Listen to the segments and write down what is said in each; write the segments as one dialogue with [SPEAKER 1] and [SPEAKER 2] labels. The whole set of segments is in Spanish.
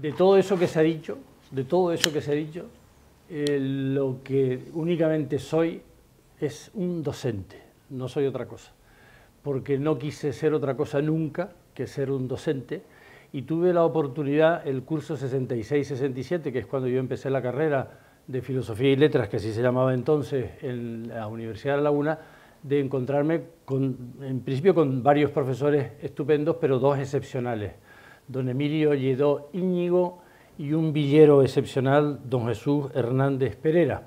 [SPEAKER 1] de todo eso que se ha dicho, de todo eso que se ha dicho, eh, lo que únicamente soy es un docente, no soy otra cosa, porque no quise ser otra cosa nunca que ser un docente y tuve la oportunidad, el curso 66-67, que es cuando yo empecé la carrera de Filosofía y Letras, que así se llamaba entonces, en la Universidad de La Laguna, de encontrarme en principio con varios profesores estupendos, pero dos excepcionales don Emilio Lledó Íñigo y un villero excepcional, don Jesús Hernández Pereira.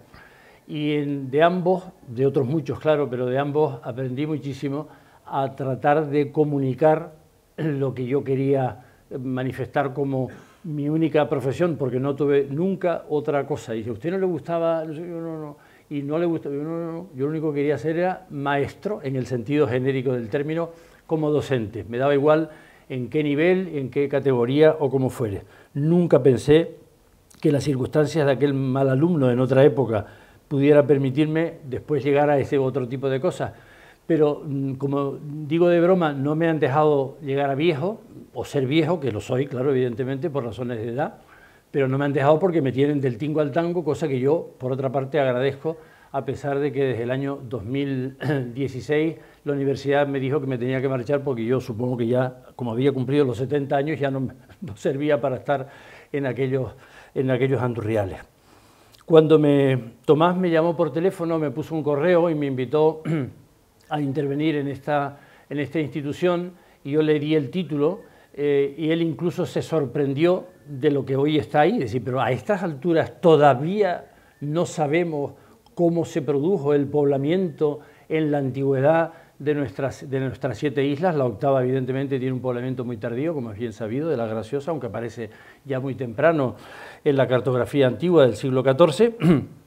[SPEAKER 1] Y de ambos, de otros muchos, claro, pero de ambos aprendí muchísimo a tratar de comunicar lo que yo quería eh, manifestar como mi única profesión, porque no tuve nunca otra cosa. Y si a usted no le gustaba, no sé, yo no, y no le gustaba, yo no, yo lo único que quería hacer era maestro, en el sentido genérico del término, como docente. Me daba igual en qué nivel, en qué categoría o como fuere. Nunca pensé que las circunstancias de aquel mal alumno en otra época pudieran permitirme después llegar a ese otro tipo de cosas. Pero mm, como digo de broma, no me han dejado llegar a viejo, o ser viejo, que lo soy, claro, evidentemente, por razones de edad, pero no me han dejado porque me tienen del tingo al tango, cosa que yo, por otra parte, agradezco, a pesar de que desde el año 2016 la universidad me dijo que me tenía que marchar porque yo supongo que ya, como había cumplido los 70 años, ya no, servía para estar en aquellos, en aquellos andurriales. Cuando Tomás me llamó por teléfono, me puso un correo y me invitó a intervenir en esta, en esta institución y yo le di el título eh, y él incluso se sorprendió de lo que hoy está ahí, decir, pero a estas alturas todavía no sabemos cómo se produjo el poblamiento en la antigüedad de nuestras, de nuestras siete islas. La octava, evidentemente, tiene un poblamiento muy tardío, como es bien sabido, de la Graciosa, aunque aparece ya muy temprano en la cartografía antigua del siglo XIV,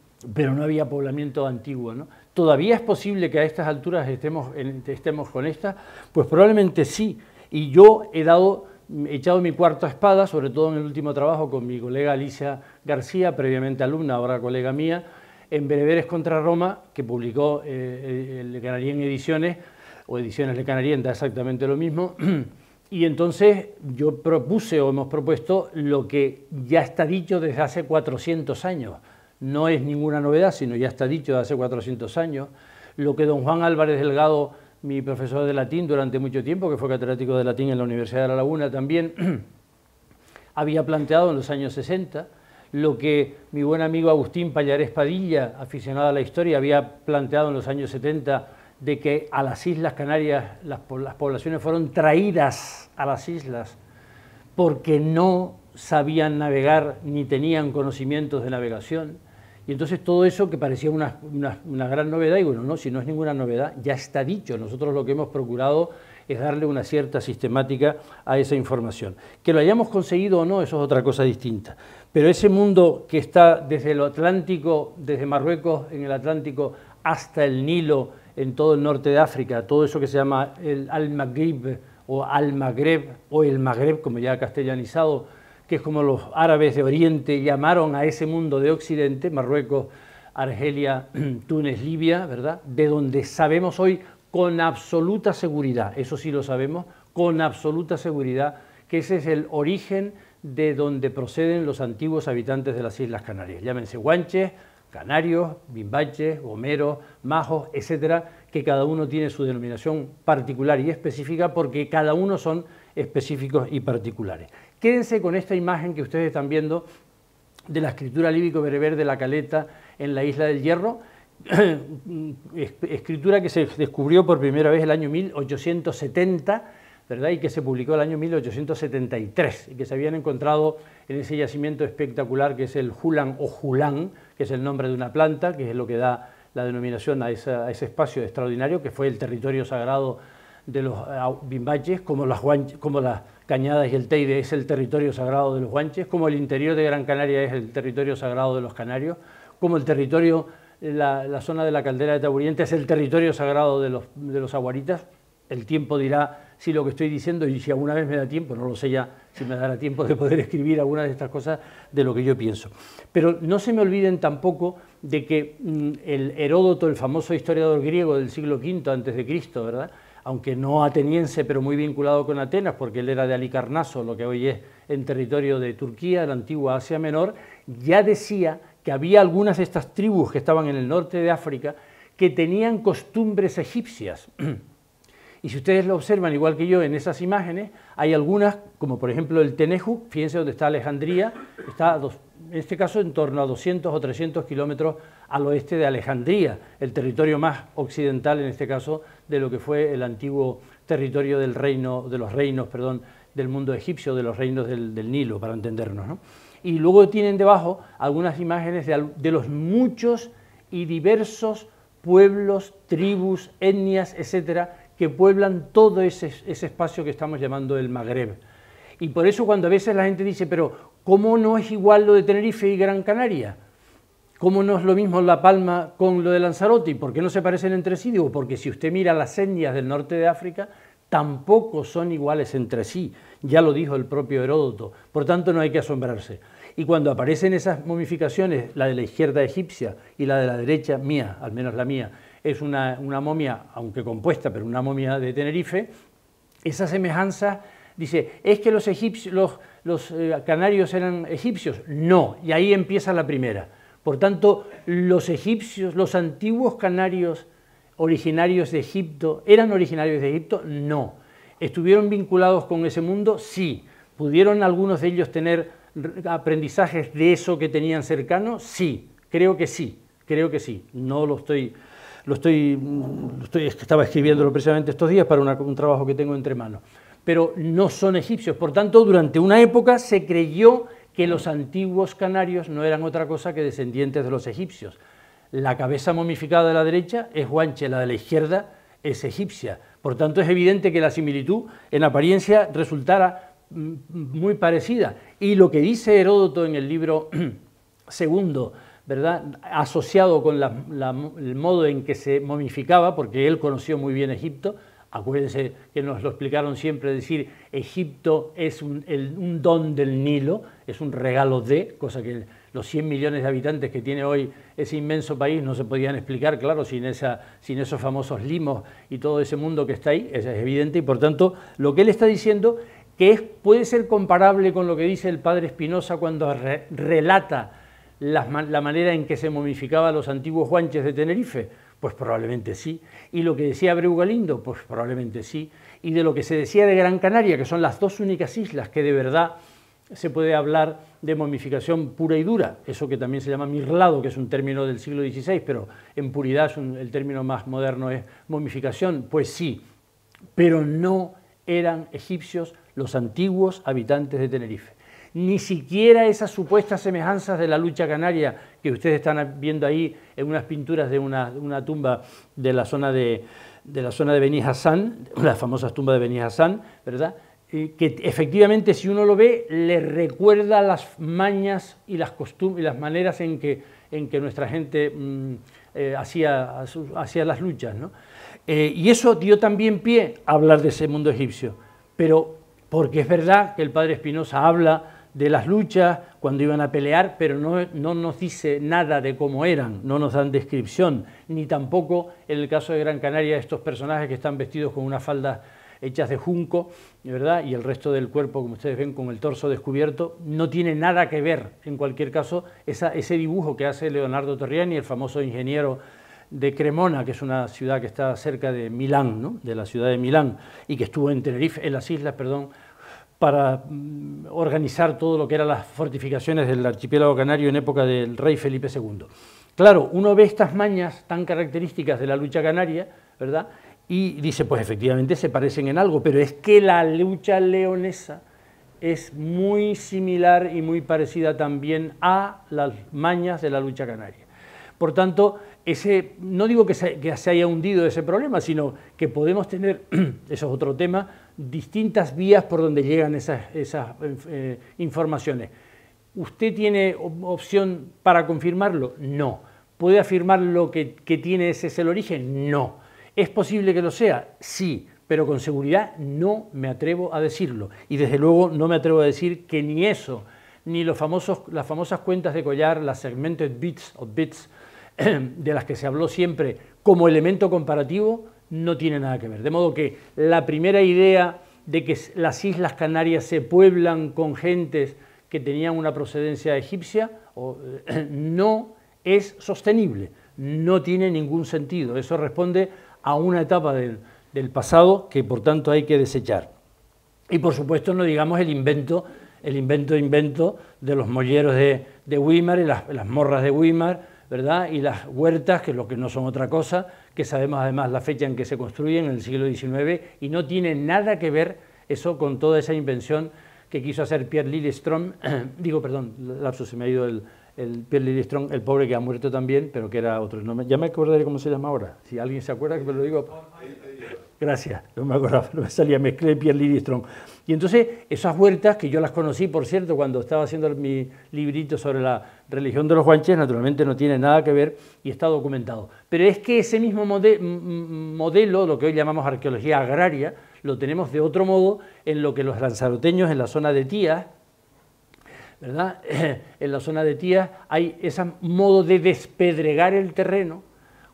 [SPEAKER 1] pero no había poblamiento antiguo. ¿Todavía es posible que a estas alturas estemos, estemos con esta? Pues probablemente sí, y yo he dado echado mi cuarta espada, sobre todo en el último trabajo con mi colega Alicia García, previamente alumna, ahora colega mía, en Breveres contra Roma, que publicó Le eh, el Canarien Ediciones, o Ediciones de Canarien, da exactamente lo mismo, y entonces yo propuse o hemos propuesto lo que ya está dicho desde hace 400 años, no es ninguna novedad, sino ya está dicho desde hace 400 años, lo que don Juan Álvarez Delgado, mi profesor de latín durante mucho tiempo, que fue catedrático de latín en la Universidad de La Laguna también, había planteado en los años 60, lo que mi buen amigo Agustín Pallarés Padilla, aficionado a la historia, había planteado en los años 70 de que a las Islas Canarias las, poblaciones fueron traídas a las islas porque no sabían navegar ni tenían conocimientos de navegación. Y entonces todo eso que parecía una, gran novedad, y bueno, no, si no es ninguna novedad, ya está dicho. Nosotros lo que hemos procurado es darle una cierta sistemática a esa información. Que lo hayamos conseguido o no, eso es otra cosa distinta. Pero ese mundo que está desde el Atlántico, desde Marruecos en el Atlántico hasta el Nilo, en todo el norte de África, todo eso que se llama el Al-Maghrib o al Magreb o el Magreb, como ya castellanizado, que es como los árabes de Oriente llamaron a ese mundo de Occidente, Marruecos, Argelia, Túnez, Libia, ¿verdad? De donde sabemos hoy con absoluta seguridad, eso sí lo sabemos, con absoluta seguridad, que ese es el origen de donde proceden los antiguos habitantes de las Islas Canarias. Llámense guanches, canarios, bimbaches, gomeros, majos, etcétera, que cada uno tiene su denominación particular y específica porque cada uno son específicos y particulares. Quédense con esta imagen que ustedes están viendo de la escritura líbico-bereber de la caleta en la isla del Hierro escritura que se descubrió por primera vez el año 1870, ¿verdad? Y que se publicó el año 1873, y que se habían encontrado en ese yacimiento espectacular que es el Julan o Julán, que es el nombre de una planta, que es lo que da la denominación a, ese espacio extraordinario que fue el territorio sagrado de los ah, bimbaches, como las, como las cañadas y el Teide es el territorio sagrado de los guanches, como el interior de Gran Canaria es el territorio sagrado de los canarios, como el territorio la, zona de la caldera de Taburiente este es el territorio sagrado de los, de aguaritas. El tiempo dirá si lo que estoy diciendo y si alguna vez me da tiempo, no lo sé ya si me dará tiempo de poder escribir alguna de estas cosas de lo que yo pienso. Pero no se me olviden tampoco de que mm, el Heródoto, el famoso historiador griego del siglo V antes de Cristo, ¿verdad? aunque no ateniense, pero muy vinculado con Atenas, porque él era de Alicarnaso, lo que hoy es en territorio de Turquía, la antigua Asia Menor, ya decía que había algunas de estas tribus que estaban en el norte de África que tenían costumbres egipcias. Y si ustedes lo observan, igual que yo, en esas imágenes, hay algunas, como por ejemplo el Teneju, fíjense dónde está Alejandría, está en este caso en torno a 200 o 300 kilómetros al oeste de Alejandría, el territorio más occidental, en este caso, de lo que fue el antiguo territorio del reino, de los reinos, perdón, del mundo egipcio, de los reinos del, del Nilo, para entendernos. ¿no? y luego tienen debajo algunas imágenes de, los muchos y diversos pueblos, tribus, etnias, etcétera, que pueblan todo ese, espacio que estamos llamando el Magreb. Y por eso cuando a veces la gente dice, pero ¿cómo no es igual lo de Tenerife y Gran Canaria? ¿Cómo no es lo mismo La Palma con lo de Lanzarote? ¿Y por qué no se parecen entre sí? Digo, porque si usted mira las etnias del norte de África, tampoco son iguales entre sí, ya lo dijo el propio Heródoto, por tanto no hay que asombrarse. Y cuando aparecen esas momificaciones, la de la izquierda egipcia y la de la derecha mía, al menos la mía, es una, momia, aunque compuesta, pero una momia de Tenerife, esa semejanza dice, es que los, egipcios, los, eh, canarios eran egipcios. No, y ahí empieza la primera. Por tanto, los egipcios, los antiguos canarios, originarios de Egipto. ¿Eran originarios de Egipto? No. ¿Estuvieron vinculados con ese mundo? Sí. ¿Pudieron algunos de ellos tener aprendizajes de eso que tenían cercano? Sí, creo que sí, creo que sí. No lo estoy, lo estoy, estaba escribiéndolo precisamente estos días para un trabajo que tengo entre manos. Pero no son egipcios, por tanto, durante una época se creyó que los antiguos canarios no eran otra cosa que descendientes de los egipcios. La cabeza momificada de la derecha es guanche, la de la izquierda es egipcia. Por tanto, es evidente que la similitud en apariencia resultara mm, muy parecida. Y lo que dice Heródoto en el libro segundo, ¿verdad? asociado con el modo en que se momificaba, porque él conoció muy bien Egipto, acuérdense que nos lo explicaron siempre, decir Egipto es un, un don del Nilo, es un regalo de, cosa que los 100 millones de habitantes que tiene hoy ese inmenso país no se podían explicar, claro, sin, esa, sin esos famosos limos y todo ese mundo que está ahí, es evidente, y por tanto lo que él está diciendo que es, puede ser comparable con lo que dice el padre Espinosa cuando relata la, manera en que se momificaba los antiguos guanches de Tenerife. Pues probablemente sí. Y lo que decía Abreu Galindo, pues probablemente sí. Y de lo que se decía de Gran Canaria, que son las dos únicas islas que de verdad se puede hablar de momificación pura y dura, eso que también se llama mirlado, que es un término del siglo XVI, pero en puridad el término más moderno es momificación, pues sí, pero no eran egipcios los antiguos habitantes de Tenerife. Ni siquiera esas supuestas semejanzas de la lucha canaria que ustedes están viendo ahí en unas pinturas de una, tumba de la zona de, de la zona de Beni Hassan, las famosas tumbas de Beni Hassan, ¿verdad? Eh, que efectivamente si uno lo ve le recuerda las mañas y las costumbres y las maneras en que, nuestra gente mm, eh, hacía, las luchas. Eh, y eso dio también pie a hablar de ese mundo egipcio, pero porque es verdad que el padre Espinosa habla de las luchas cuando iban a pelear, pero no, no, nos dice nada de cómo eran, no nos dan descripción, ni tampoco en el caso de Gran Canaria estos personajes que están vestidos con una falda hechas de junco, ¿verdad? Y el resto del cuerpo, como ustedes ven, con el torso descubierto, no tiene nada que ver, en cualquier caso, ese dibujo que hace Leonardo Torriani, el famoso ingeniero de Cremona, que es una ciudad que está cerca de Milán, ¿no? de la ciudad de Milán, y que estuvo en Tenerife, en las islas, perdón, para mm, organizar todo lo que eran las fortificaciones del archipiélago canario en época del rey Felipe II. Claro, uno ve estas mañas tan características de la lucha canaria, ¿verdad? Y dice, pues efectivamente se parecen en algo, pero es que la lucha leonesa es muy similar y muy parecida también a las mañas de la lucha canaria. Por tanto, ese, no digo que se, haya hundido ese problema, sino que podemos tener, eso es otro tema, distintas vías por donde llegan esas, esas eh, informaciones. ¿Usted tiene opción para confirmarlo? No. ¿Puede afirmar lo que, que tiene ese es el origen? No ¿Es posible que lo sea? Sí, pero con seguridad no me atrevo a decirlo. Y desde luego no me atrevo a decir que ni eso, ni los famosos, las famosas cuentas de collar, las segmented bits o bits, de las que se habló siempre como elemento comparativo, no tiene nada que ver. De modo que la primera idea de que las Islas Canarias se pueblan con gentes que tenían una procedencia egipcia no es sostenible, no tiene ningún sentido. Eso responde a una etapa del, pasado que por tanto hay que desechar. Y por supuesto no digamos el invento, el invento invento de los molleros de, de Weimar y las, morras de Weimar, ¿verdad? Y las huertas, que lo que no son otra cosa, que sabemos además la fecha en que se construyen, en el siglo XIX, y no tiene nada que ver eso con toda esa invención que quiso hacer Pierre Lilleström, digo, perdón, lapso se me ha ido el, el el pobre que ha muerto también, pero que era otro. nombre. ya me acordaré cómo se llama ahora. Si alguien se acuerda, que me lo digo. Gracias, no me acordaba, no me salía, mezclé Pierre Lilistrón. Y entonces, esas vueltas, que yo las conocí, por cierto, cuando estaba haciendo mi librito sobre la religión de los guanches, naturalmente no tiene nada que ver y está documentado. Pero es que ese mismo modelo, lo que hoy llamamos arqueología agraria, lo tenemos de otro modo en lo que los lanzaroteños en la zona de Tías, ¿verdad? en la zona de Tías hay ese modo de despedregar el terreno,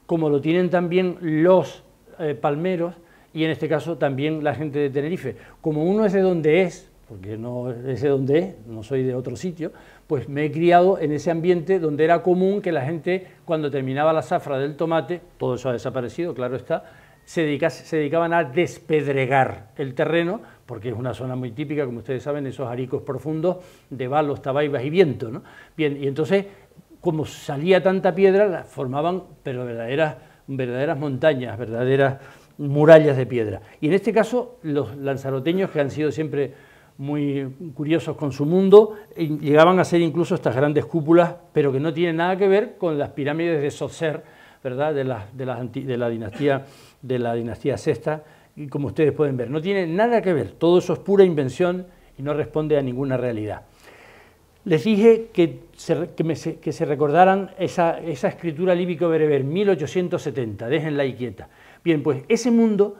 [SPEAKER 1] como lo tienen también los eh, palmeros y en este caso también la gente de Tenerife. Como uno es de donde es, porque no es de donde es, no soy de otro sitio, pues me he criado en ese ambiente donde era común que la gente cuando terminaba la zafra del tomate, todo eso ha desaparecido, claro está, se, dedicaban a despedregar el terreno, porque es una zona muy típica, como ustedes saben, esos aricos profundos de balos, tabaibas y viento. Bien, y entonces, como salía tanta piedra, formaban pero verdaderas, verdaderas montañas, verdaderas murallas de piedra. Y en este caso, los lanzaroteños, que han sido siempre muy curiosos con su mundo, eh, llegaban a ser incluso estas grandes cúpulas, pero que no tienen nada que ver con las pirámides de Socer, ¿verdad? De, la, dinastía de la dinastía sexta, y como ustedes pueden ver, no tiene nada que ver, todo eso es pura invención y no responde a ninguna realidad. Les dije que se, recordaran esa, escritura líbico-bereber, 1870, déjenla ahí quieta. Bien, pues ese mundo,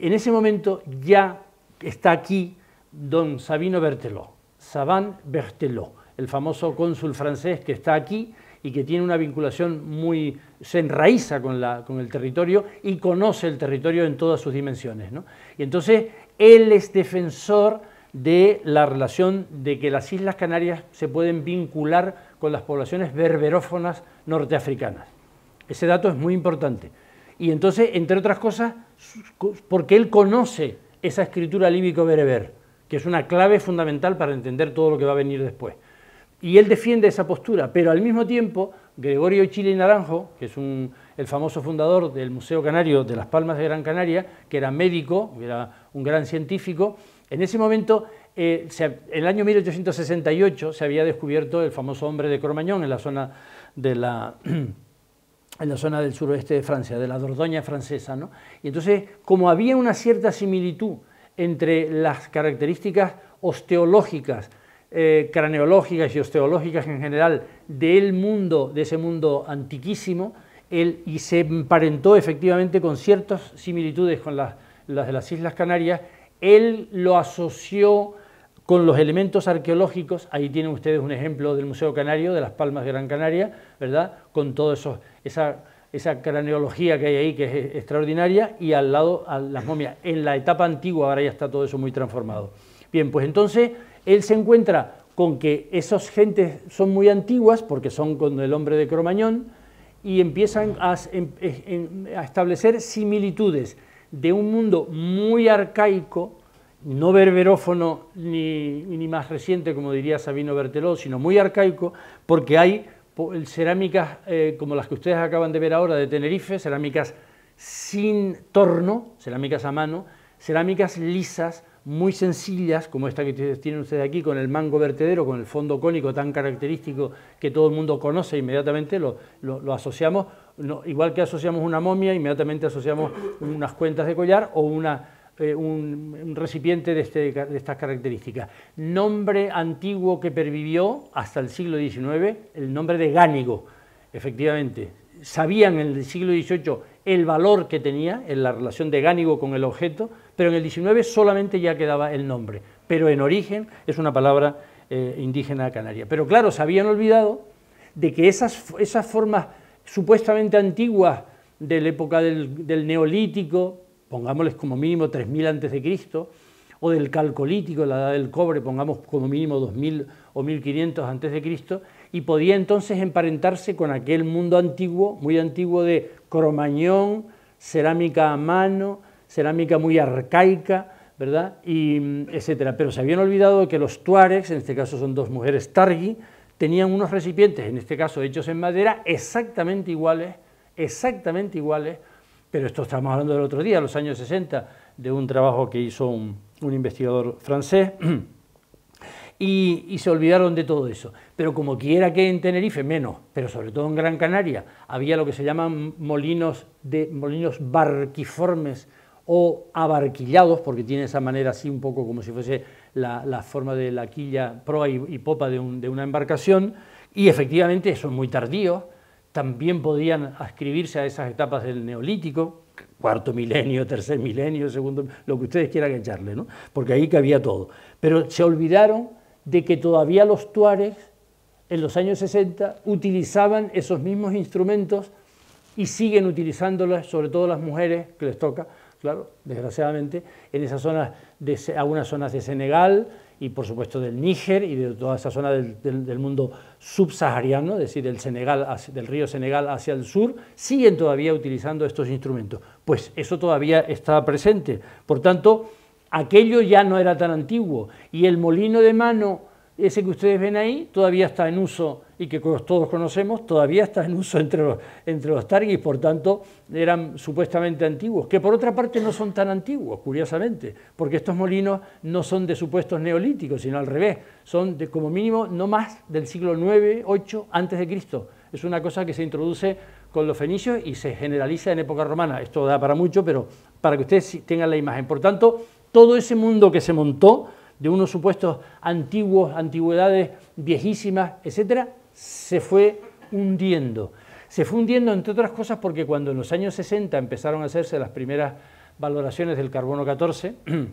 [SPEAKER 1] en ese momento ya está aquí don Sabino Berteló, Saban Berteló, el famoso cónsul francés que está aquí y que tiene una vinculación muy, se enraiza con, el territorio y conoce el territorio en todas sus dimensiones. Y entonces él es defensor de la relación de que las Islas Canarias se pueden vincular con las poblaciones berberófonas norteafricanas. Ese dato es muy importante. Y entonces, entre otras cosas, porque él conoce esa escritura líbico-bereber, que es una clave fundamental para entender todo lo que va a venir después. Y él defiende esa postura, pero al mismo tiempo Gregorio Chile Naranjo, que es el famoso fundador del Museo Canario de las Palmas de Gran Canaria, que era médico, era un gran científico, en ese momento, eh, en el año 1868, se había descubierto el famoso hombre de Cromañón en la zona, de la, en la zona del suroeste de Francia, de la Dordoña francesa. ¿no? Y entonces, como había una cierta similitud entre las características osteológicas eh, craneológicas y osteológicas en general del mundo, de ese mundo antiquísimo, y se emparentó efectivamente con ciertas similitudes con las, de las Islas Canarias, él lo asoció con los elementos arqueológicos, ahí tienen ustedes un ejemplo del Museo Canario, de las Palmas de Gran Canaria, ¿verdad? Con toda esa, esa craneología que hay ahí, que es extraordinaria, y al lado a las momias. En la etapa antigua ahora ya está todo eso muy transformado. Bien, pues entonces él se encuentra con que esas gentes son muy antiguas, porque son con el hombre de Cromañón, y empiezan a, em, eh, establecer similitudes de un mundo muy arcaico, no berberófono ni, más reciente, como diría Sabino Berteló, sino muy arcaico, porque hay cerámicas eh, como las que ustedes acaban de ver ahora de Tenerife, cerámicas sin torno, cerámicas a mano, cerámicas lisas, muy sencillas, como esta que tienen ustedes aquí, con el mango vertedero, con el fondo cónico tan característico que todo el mundo conoce inmediatamente, lo, asociamos, igual que asociamos una momia, inmediatamente asociamos unas cuentas de collar o eh, un, recipiente de, este, de estas características. Nombre antiguo que pervivió hasta el siglo XIX, el nombre de gánigo, efectivamente. Sabían en el siglo XVIII el valor que tenía en la relación de gánigo con el objeto, pero en el 19 solamente ya quedaba el nombre, pero en origen es una palabra eh, indígena canaria. Pero claro, se habían olvidado de que esas, esas formas supuestamente antiguas de la época del, del neolítico, pongámosles como mínimo 3000 Cristo, o del calcolítico, la edad del cobre, pongamos como mínimo 2000 o 1500 Cristo, y podía entonces emparentarse con aquel mundo antiguo, muy antiguo de cromañón, cerámica a mano, cerámica muy arcaica, ¿verdad? Mm, etcétera. Pero se habían olvidado que los tuaregs, en este caso son dos mujeres targi, tenían unos recipientes, en este caso hechos en madera, exactamente iguales, exactamente iguales, pero esto estamos hablando del otro día, los años 60, de un trabajo que hizo un, investigador francés, y, y, se olvidaron de todo eso. Pero como quiera que en Tenerife, menos, pero sobre todo en Gran Canaria, había lo que se llaman molinos, de, molinos barquiformes, o abarquillados, porque tiene esa manera así un poco como si fuese la, forma de la quilla proa y, popa de, una embarcación, y efectivamente son muy tardíos, también podían ascribirse a esas etapas del neolítico, cuarto milenio, tercer milenio, segundo, lo que ustedes quieran echarle, ¿no? porque ahí cabía todo. Pero se olvidaron de que todavía los tuares en los años 60 utilizaban esos mismos instrumentos y siguen utilizándolos, sobre todo las mujeres que les toca, claro, desgraciadamente, en esas zonas, de, algunas zonas de Senegal y por supuesto del Níger y de toda esa zona del, mundo subsahariano, es decir, del, Senegal del río Senegal hacia el sur, siguen todavía utilizando estos instrumentos. Pues eso todavía está presente. Por tanto, aquello ya no era tan antiguo y el molino de mano, ese que ustedes ven ahí, todavía está en uso y que todos conocemos, todavía está en uso entre los, entre los targis, por tanto, eran supuestamente antiguos, que por otra parte no son tan antiguos, curiosamente, porque estos molinos no son de supuestos neolíticos, sino al revés, son de como mínimo no más del siglo 9, 8 antes de Cristo. Es una cosa que se introduce con los fenicios y se generaliza en época romana. Esto da para mucho, pero para que ustedes tengan la imagen. Por tanto, todo ese mundo que se montó de unos supuestos antiguos, antigüedades viejísimas, etcétera, se fue hundiendo. Se fue hundiendo, entre otras cosas, porque cuando en los años 60 empezaron a hacerse las primeras valoraciones del carbono 14,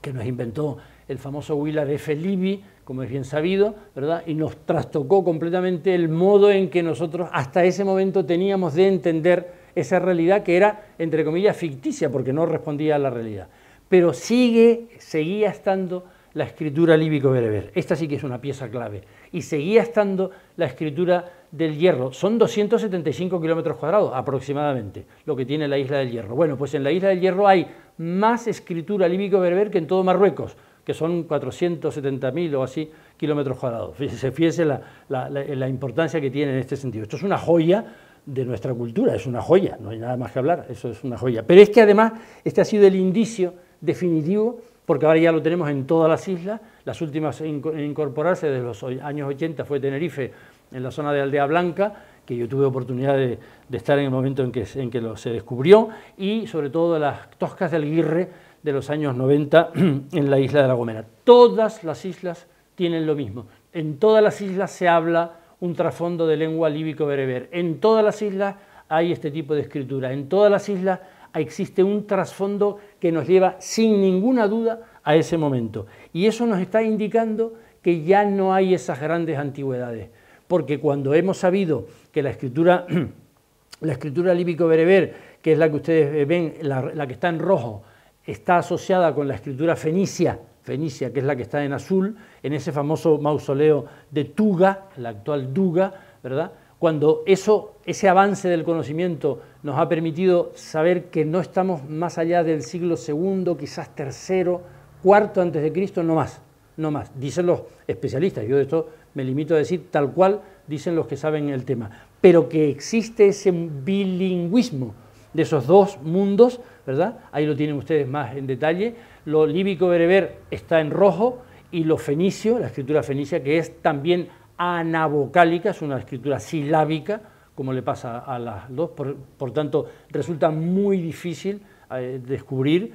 [SPEAKER 1] que nos inventó el famoso Willard F. Libby, como es bien sabido, ¿verdad? Y nos trastocó completamente el modo en que nosotros hasta ese momento teníamos de entender esa realidad que era, entre comillas, ficticia, porque no respondía a la realidad. Pero sigue, seguía estando la escritura líbico-bereber. Esta sí que es una pieza clave y seguía estando la escritura del Hierro. Son 275 kilómetros cuadrados aproximadamente lo que tiene la isla del Hierro. Bueno, pues en la isla del Hierro hay más escritura líbico-berber que en todo Marruecos, que son 470.000 o así kilómetros cuadrados. Fíjense se la, la, importancia que tiene en este sentido. Esto es una joya de nuestra cultura, es una joya, no hay nada más que hablar, eso es una joya. Pero es que además este ha sido el indicio definitivo porque ahora ya lo tenemos en todas las islas, las últimas en incorporarse desde los años 80 fue Tenerife, en la zona de Aldea Blanca, que yo tuve oportunidad de, estar en el momento en que, se descubrió, y sobre todo las toscas del Guirre de los años 90 en la isla de La Gomera. Todas las islas tienen lo mismo. En todas las islas se habla un trasfondo de lengua líbico-bereber. En todas las islas hay este tipo de escritura. En todas las islas existe un trasfondo que nos lleva sin ninguna duda a ese momento. Y eso nos está indicando que ya no hay esas grandes antigüedades, porque cuando hemos sabido que la escritura, la escritura líbico-bereber, que es la que ustedes eh, ven, la, que está en rojo, está asociada con la escritura fenicia, Fenicia, que es la que está en azul, en ese famoso mausoleo de Tuga, la actual Duga, ¿verdad? cuando eso, ese avance del conocimiento nos ha permitido saber que no estamos más allá del siglo segundo, quizás tercero, cuarto antes de Cristo, no más, no más. Dicen los especialistas, yo de esto me limito a decir tal cual dicen los que saben el tema, pero que existe ese bilingüismo de esos dos mundos, ¿verdad? Ahí lo tienen ustedes más en detalle. Lo líbico bereber está en rojo y lo fenicio, la escritura fenicia, que es también Anabocálica, es una escritura silábica, como le pasa a las dos, por, tanto resulta muy difícil eh, descubrir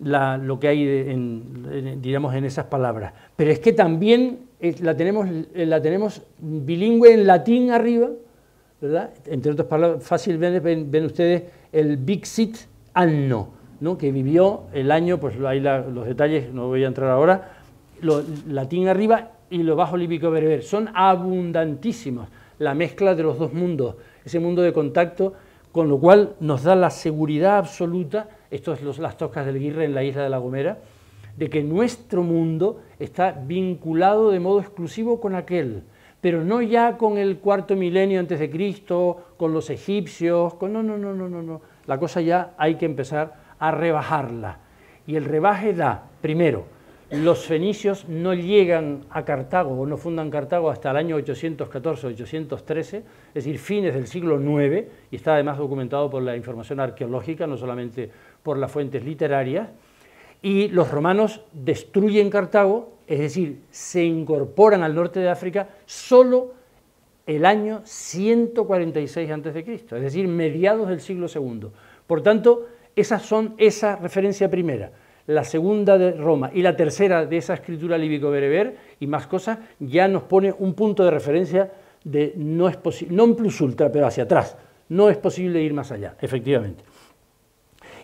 [SPEAKER 1] lo que hay en, digamos, en esas palabras. Pero es que también eh, la, tenemos, eh, la tenemos bilingüe en latín arriba, Entre otras palabras, fácil ven, ustedes el Vixit Anno, ¿no? que vivió el año, pues ahí los detalles, no voy a entrar ahora, latín arriba y lo bajo lípico bereber. Son abundantísimos la mezcla de los dos mundos, ese mundo de contacto, con lo cual nos da la seguridad absoluta, esto es las toscas del Guirre en la isla de La Gomera, de que nuestro mundo está vinculado de modo exclusivo con aquel, pero no ya con el cuarto milenio antes de Cristo, con los egipcios, con... no, no, no, no, no, no. La cosa ya hay que empezar a rebajarla. Y el rebaje da, primero, los fenicios no llegan a Cartago o no fundan Cartago hasta el año 814-813, es decir, fines del siglo IX, y está además documentado por la información arqueológica, no solamente por las fuentes literarias, y los romanos destruyen Cartago, es decir, se incorporan al norte de África solo el año 146 a.C., es decir, mediados del siglo II. Por tanto, esas son esa referencia primera la segunda de Roma y la tercera de esa escritura líbico-bereber y más cosas, ya nos pone un punto de referencia de no es posible, en plus ultra, pero hacia atrás, no es posible ir más allá, efectivamente.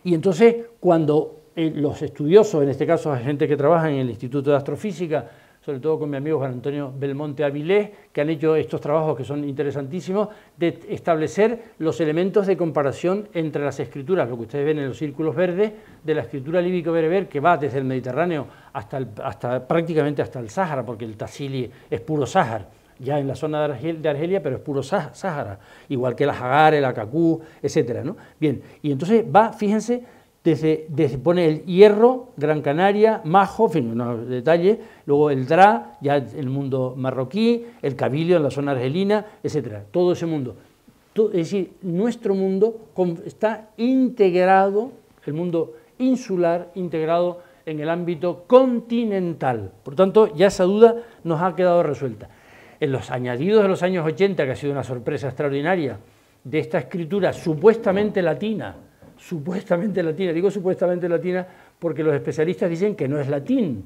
[SPEAKER 1] Y entonces, cuando eh, los estudiosos, en este caso, gente que trabaja en el Instituto de Astrofísica, sobre todo con mi amigo Juan Antonio Belmonte Avilés, que han hecho estos trabajos que son interesantísimos, de establecer los elementos de comparación entre las escrituras, lo que ustedes ven en los círculos verdes, de la escritura líbico-bereber, que va desde el Mediterráneo hasta, hasta prácticamente hasta el Sáhara, porque el Tassili es puro Sáhara ya en la zona de, de Argelia, pero es puro Sáhara, igual que la Hagar, el Acacú, etc. ¿no? Bien, y entonces va, fíjense, desde, pone el hierro, Gran Canaria, Majo, en fin, unos detalles, luego el Dra, ya el mundo marroquí, el Cabilio en la zona argelina, etcétera, todo ese mundo. es decir, nuestro mundo está integrado, el mundo insular integrado en el ámbito continental. Por tanto, ya esa duda nos ha quedado resuelta. En los añadidos de los años 80, que ha sido una sorpresa extraordinaria, de esta escritura supuestamente latina, supuestamente latina. Digo supuestamente latina porque los especialistas dicen que no es latín,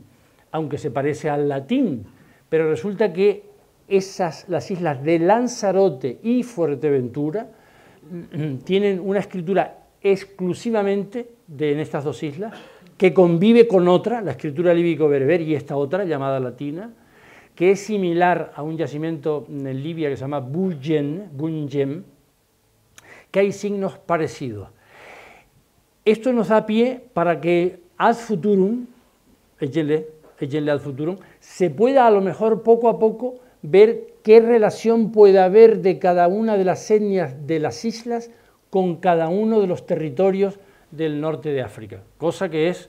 [SPEAKER 1] aunque se parece al latín, pero resulta que esas, las islas de Lanzarote y Fuerteventura mm, mm, tienen una escritura exclusivamente de, en estas dos islas, que convive con otra, la escritura líbico-berber y esta otra llamada latina, que es similar a un yacimiento en Libia que se llama Bunjem, que hay signos parecidos. Esto nos da pie para que ad futurum, se pueda a lo mejor poco a poco ver qué relación puede haber de cada una de las etnias de las islas con cada uno de los territorios del norte de África, cosa que es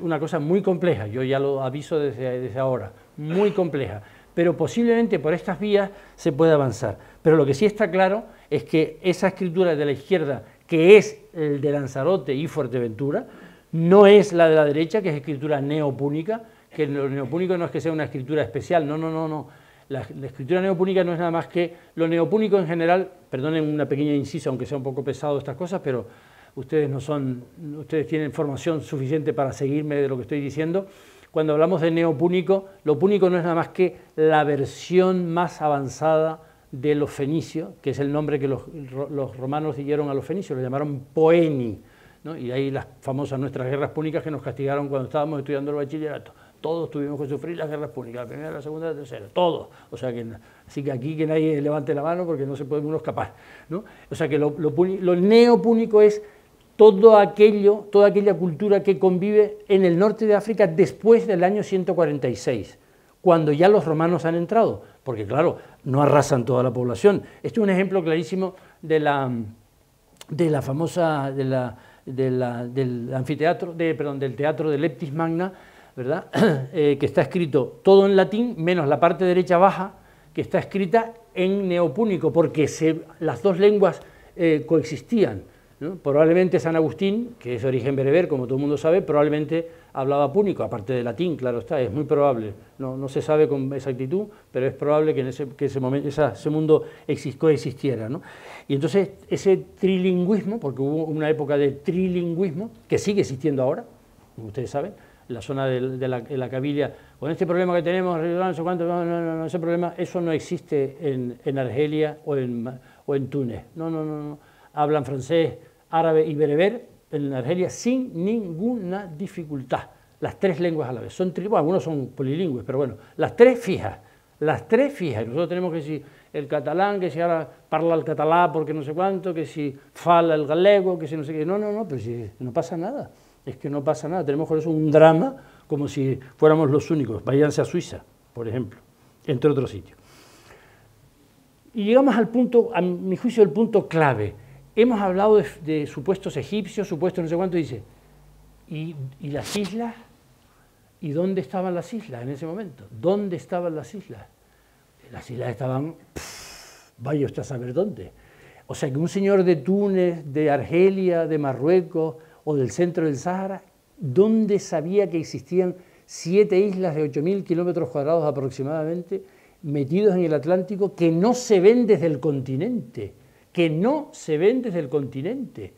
[SPEAKER 1] una cosa muy compleja, yo ya lo aviso desde, desde, ahora, muy compleja, pero posiblemente por estas vías se puede avanzar. Pero lo que sí está claro es que esa escritura de la izquierda que es el de Lanzarote y Fuerteventura, no es la de la derecha, que es escritura neopúnica, que lo neopúnico no es que sea una escritura especial, no, no, no, no. La, escritura neopúnica no es nada más que lo neopúnico en general, perdonen una pequeña incisa, aunque sea un poco pesado estas cosas, pero ustedes no son, ustedes tienen formación suficiente para seguirme de lo que estoy diciendo. Cuando hablamos de neopúnico, lo púnico no es nada más que la versión más avanzada de los fenicios, que es el nombre que los, romanos dieron a los fenicios, lo llamaron Poeni, ¿no? y ahí las famosas nuestras guerras púnicas que nos castigaron cuando estábamos estudiando el bachillerato. Todos tuvimos que sufrir las guerras púnicas, la primera, la segunda, la tercera, todos. O sea que, así que aquí que nadie levante la mano porque no se puede uno escapar. ¿no? O sea que lo, lo, neopúnico es todo aquello, toda aquella cultura que convive en el norte de África después del año 146, cuando ya los romanos han entrado porque claro, no arrasan toda la población. Este es un ejemplo clarísimo de la, de la famosa, del anfiteatro, de, perdón, del teatro de Leptis Magna, ¿verdad? Eh, que está escrito todo en latín, menos la parte derecha baja, que está escrita en neopúnico, porque se, las dos lenguas eh, coexistían. Probablemente San Agustín, que es de origen bereber, como todo el mundo sabe, probablemente hablaba púnico, aparte de latín, claro está, es muy probable. No, se sabe con exactitud, pero es probable que, en ese, momento, ese mundo coexistiera. ¿no? Y entonces ese trilingüismo, porque hubo una época de trilingüismo, que sigue existiendo ahora, como ustedes saben, la zona de, la, de la Cabilia, con este problema que tenemos, ese problema, eso no existe en, Argelia o en, o en Túnez. no, no, no, hablan francés árabe y bereber en Argelia sin ninguna dificultad. Las tres lenguas a la vez. Son tribus, algunos son polilingües, pero bueno, las tres fijas. Las tres fijas. Nosotros tenemos que si el catalán, que si ahora parla el catalá porque no sé cuánto, que si fala el galego, que si no sé qué. No, no, no, pero si no pasa nada. Es que no pasa nada. Tenemos con eso un drama como si fuéramos los únicos. Váyanse a Suiza, por ejemplo, entre otros sitios. Y llegamos al punto, a mi juicio, el punto clave hemos hablado de, supuestos egipcios, supuestos no sé cuánto, dice, ¿y, las islas? ¿Y dónde estaban las islas en ese momento? ¿Dónde estaban las islas? Las islas estaban, vaya usted a saber dónde. O sea que un señor de Túnez, de Argelia, de Marruecos o del centro del Sahara, ¿dónde sabía que existían siete islas de 8.000 kilómetros cuadrados aproximadamente metidos en el Atlántico que no se ven desde el continente? que no se ven desde el continente.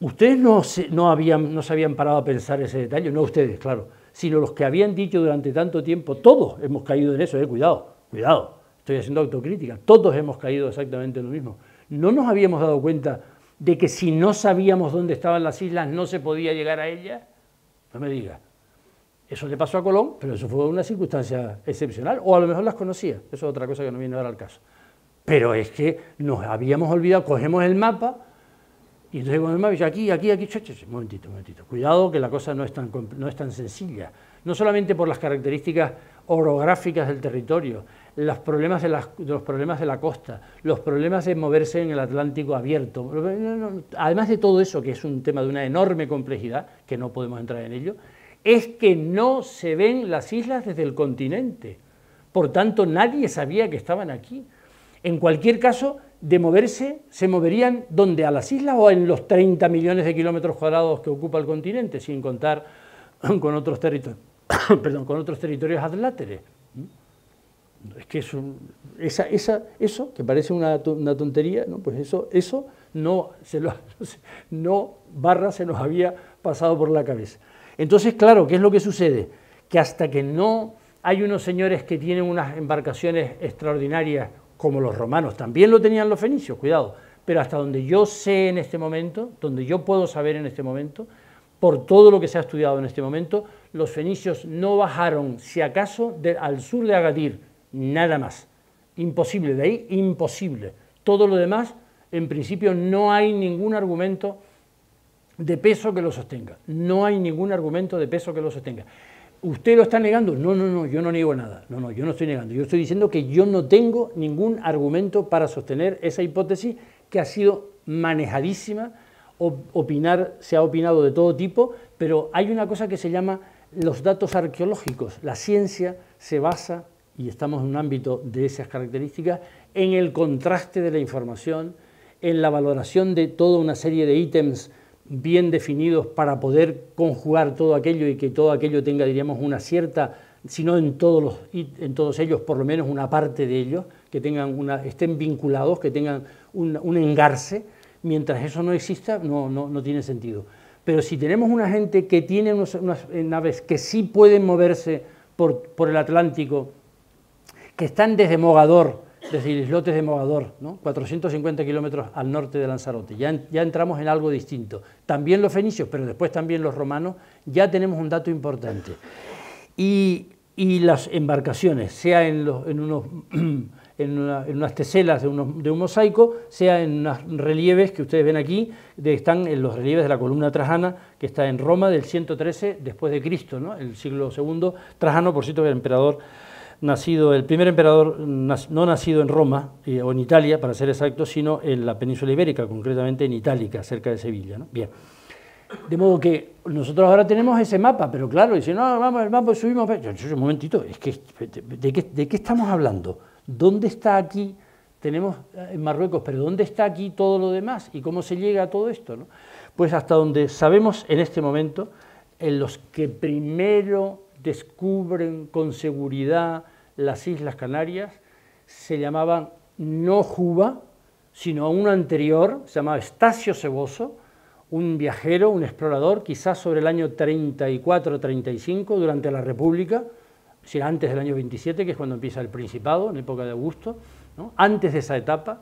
[SPEAKER 1] Ustedes no, se, no, habían, no parado a pensar ese detalle, no ustedes, claro, sino los que habían dicho durante tanto tiempo, todos hemos caído en eso, eh, cuidado, cuidado, estoy haciendo autocrítica, todos hemos caído exactamente en lo mismo. No nos habíamos dado cuenta de que si no sabíamos dónde estaban las islas no se podía llegar a ellas. No me diga. Eso le pasó a Colón, pero eso fue una circunstancia excepcional, o a lo mejor las conocía, eso es otra cosa que no viene dar al caso. Pero es que nos habíamos olvidado, cogemos el mapa y entonces con el mapa dice aquí, aquí, aquí, che, momentito, momentito. Cuidado que la cosa no es, tan, no es tan sencilla. No solamente por las características orográficas del territorio, los problemas de, las, los problemas de la costa, los problemas de moverse en el Atlántico abierto. Además de todo eso, que es un tema de una enorme complejidad, que no podemos entrar en ello, es que no se ven las islas desde el continente. Por tanto, nadie sabía que estaban aquí. En cualquier caso, de moverse, se moverían donde a las islas o en los 30 millones de kilómetros cuadrados que ocupa el continente, sin contar con otros territorios, con otros territorios adláteres. ¿Mm? Es que eso, esa, eso que parece una, tontería, ¿no? pues eso, eso no, se no barra se nos había pasado por la cabeza. Entonces, claro, ¿qué es lo que sucede? Que hasta que no hay unos señores que tienen unas embarcaciones extraordinarias como los romanos. También lo tenían los fenicios, cuidado. Pero hasta donde yo sé en este momento, donde yo puedo saber en este momento, por todo lo que se ha estudiado en este momento, los fenicios no bajaron, si acaso, al sur de Agadir, nada más. Imposible, de ahí imposible. Todo lo demás, en principio, no hay ningún argumento de peso que lo sostenga. No hay ningún argumento de peso que lo sostenga. ¿Usted lo está negando? No, no, no, yo no niego nada. No, no, yo no estoy negando. Yo estoy diciendo que yo no tengo ningún argumento para sostener esa hipótesis que ha sido manejadísima. Opinar, se ha opinado de todo tipo, pero hay una cosa que se llama los datos arqueológicos. La ciencia se basa, y estamos en un ámbito de esas características, en el contraste de la información, en la valoración de toda una serie de ítems bien definidos para poder conjugar todo aquello y que todo aquello tenga, diríamos, una cierta, si no en todos, en todos ellos, por lo menos una parte de ellos, que tengan una, estén vinculados, que tengan un, engarce, mientras eso no exista, no, no, no, tiene sentido. Pero si tenemos una gente que tiene unas eh, naves que sí pueden moverse por, por el Atlántico, que están desde Mogador desde Islotes de Mogador, 450 kilómetros al norte de Lanzarote. Ya, entramos en algo distinto. También los fenicios, pero después también los romanos, ya tenemos un dato importante. Y, las embarcaciones, sea en, unos... unas teselas de, un mosaico, sea en unos relieves que ustedes ven aquí, están en los relieves de la columna trajana, que está en Roma del 113 después de Cristo, el siglo II. Trajano, por cierto, era el emperador nacido, el primer emperador no nacido en Roma eh, o en Italia, para ser exacto, sino en la península ibérica, concretamente en Itálica, cerca de Sevilla. Bien. De modo que nosotros ahora tenemos ese mapa, pero claro, dice, no, vamos, el mapa subimos. Yo, un momentito, es que, eh, ¿de, qué, estamos hablando? ¿Dónde está aquí? Tenemos eh, en Marruecos, pero ¿dónde está aquí todo lo demás? ¿Y cómo se llega a todo esto? Pues hasta donde sabemos en este momento, en los que primero descubren con seguridad las Islas Canarias se llamaban no Juba, sino un anterior, se llamaba Estacio Ceboso, un viajero, un explorador, quizás sobre el año 34-35, durante la República, es decir, antes del año 27, que es cuando empieza el Principado, en época de Augusto, antes de esa etapa.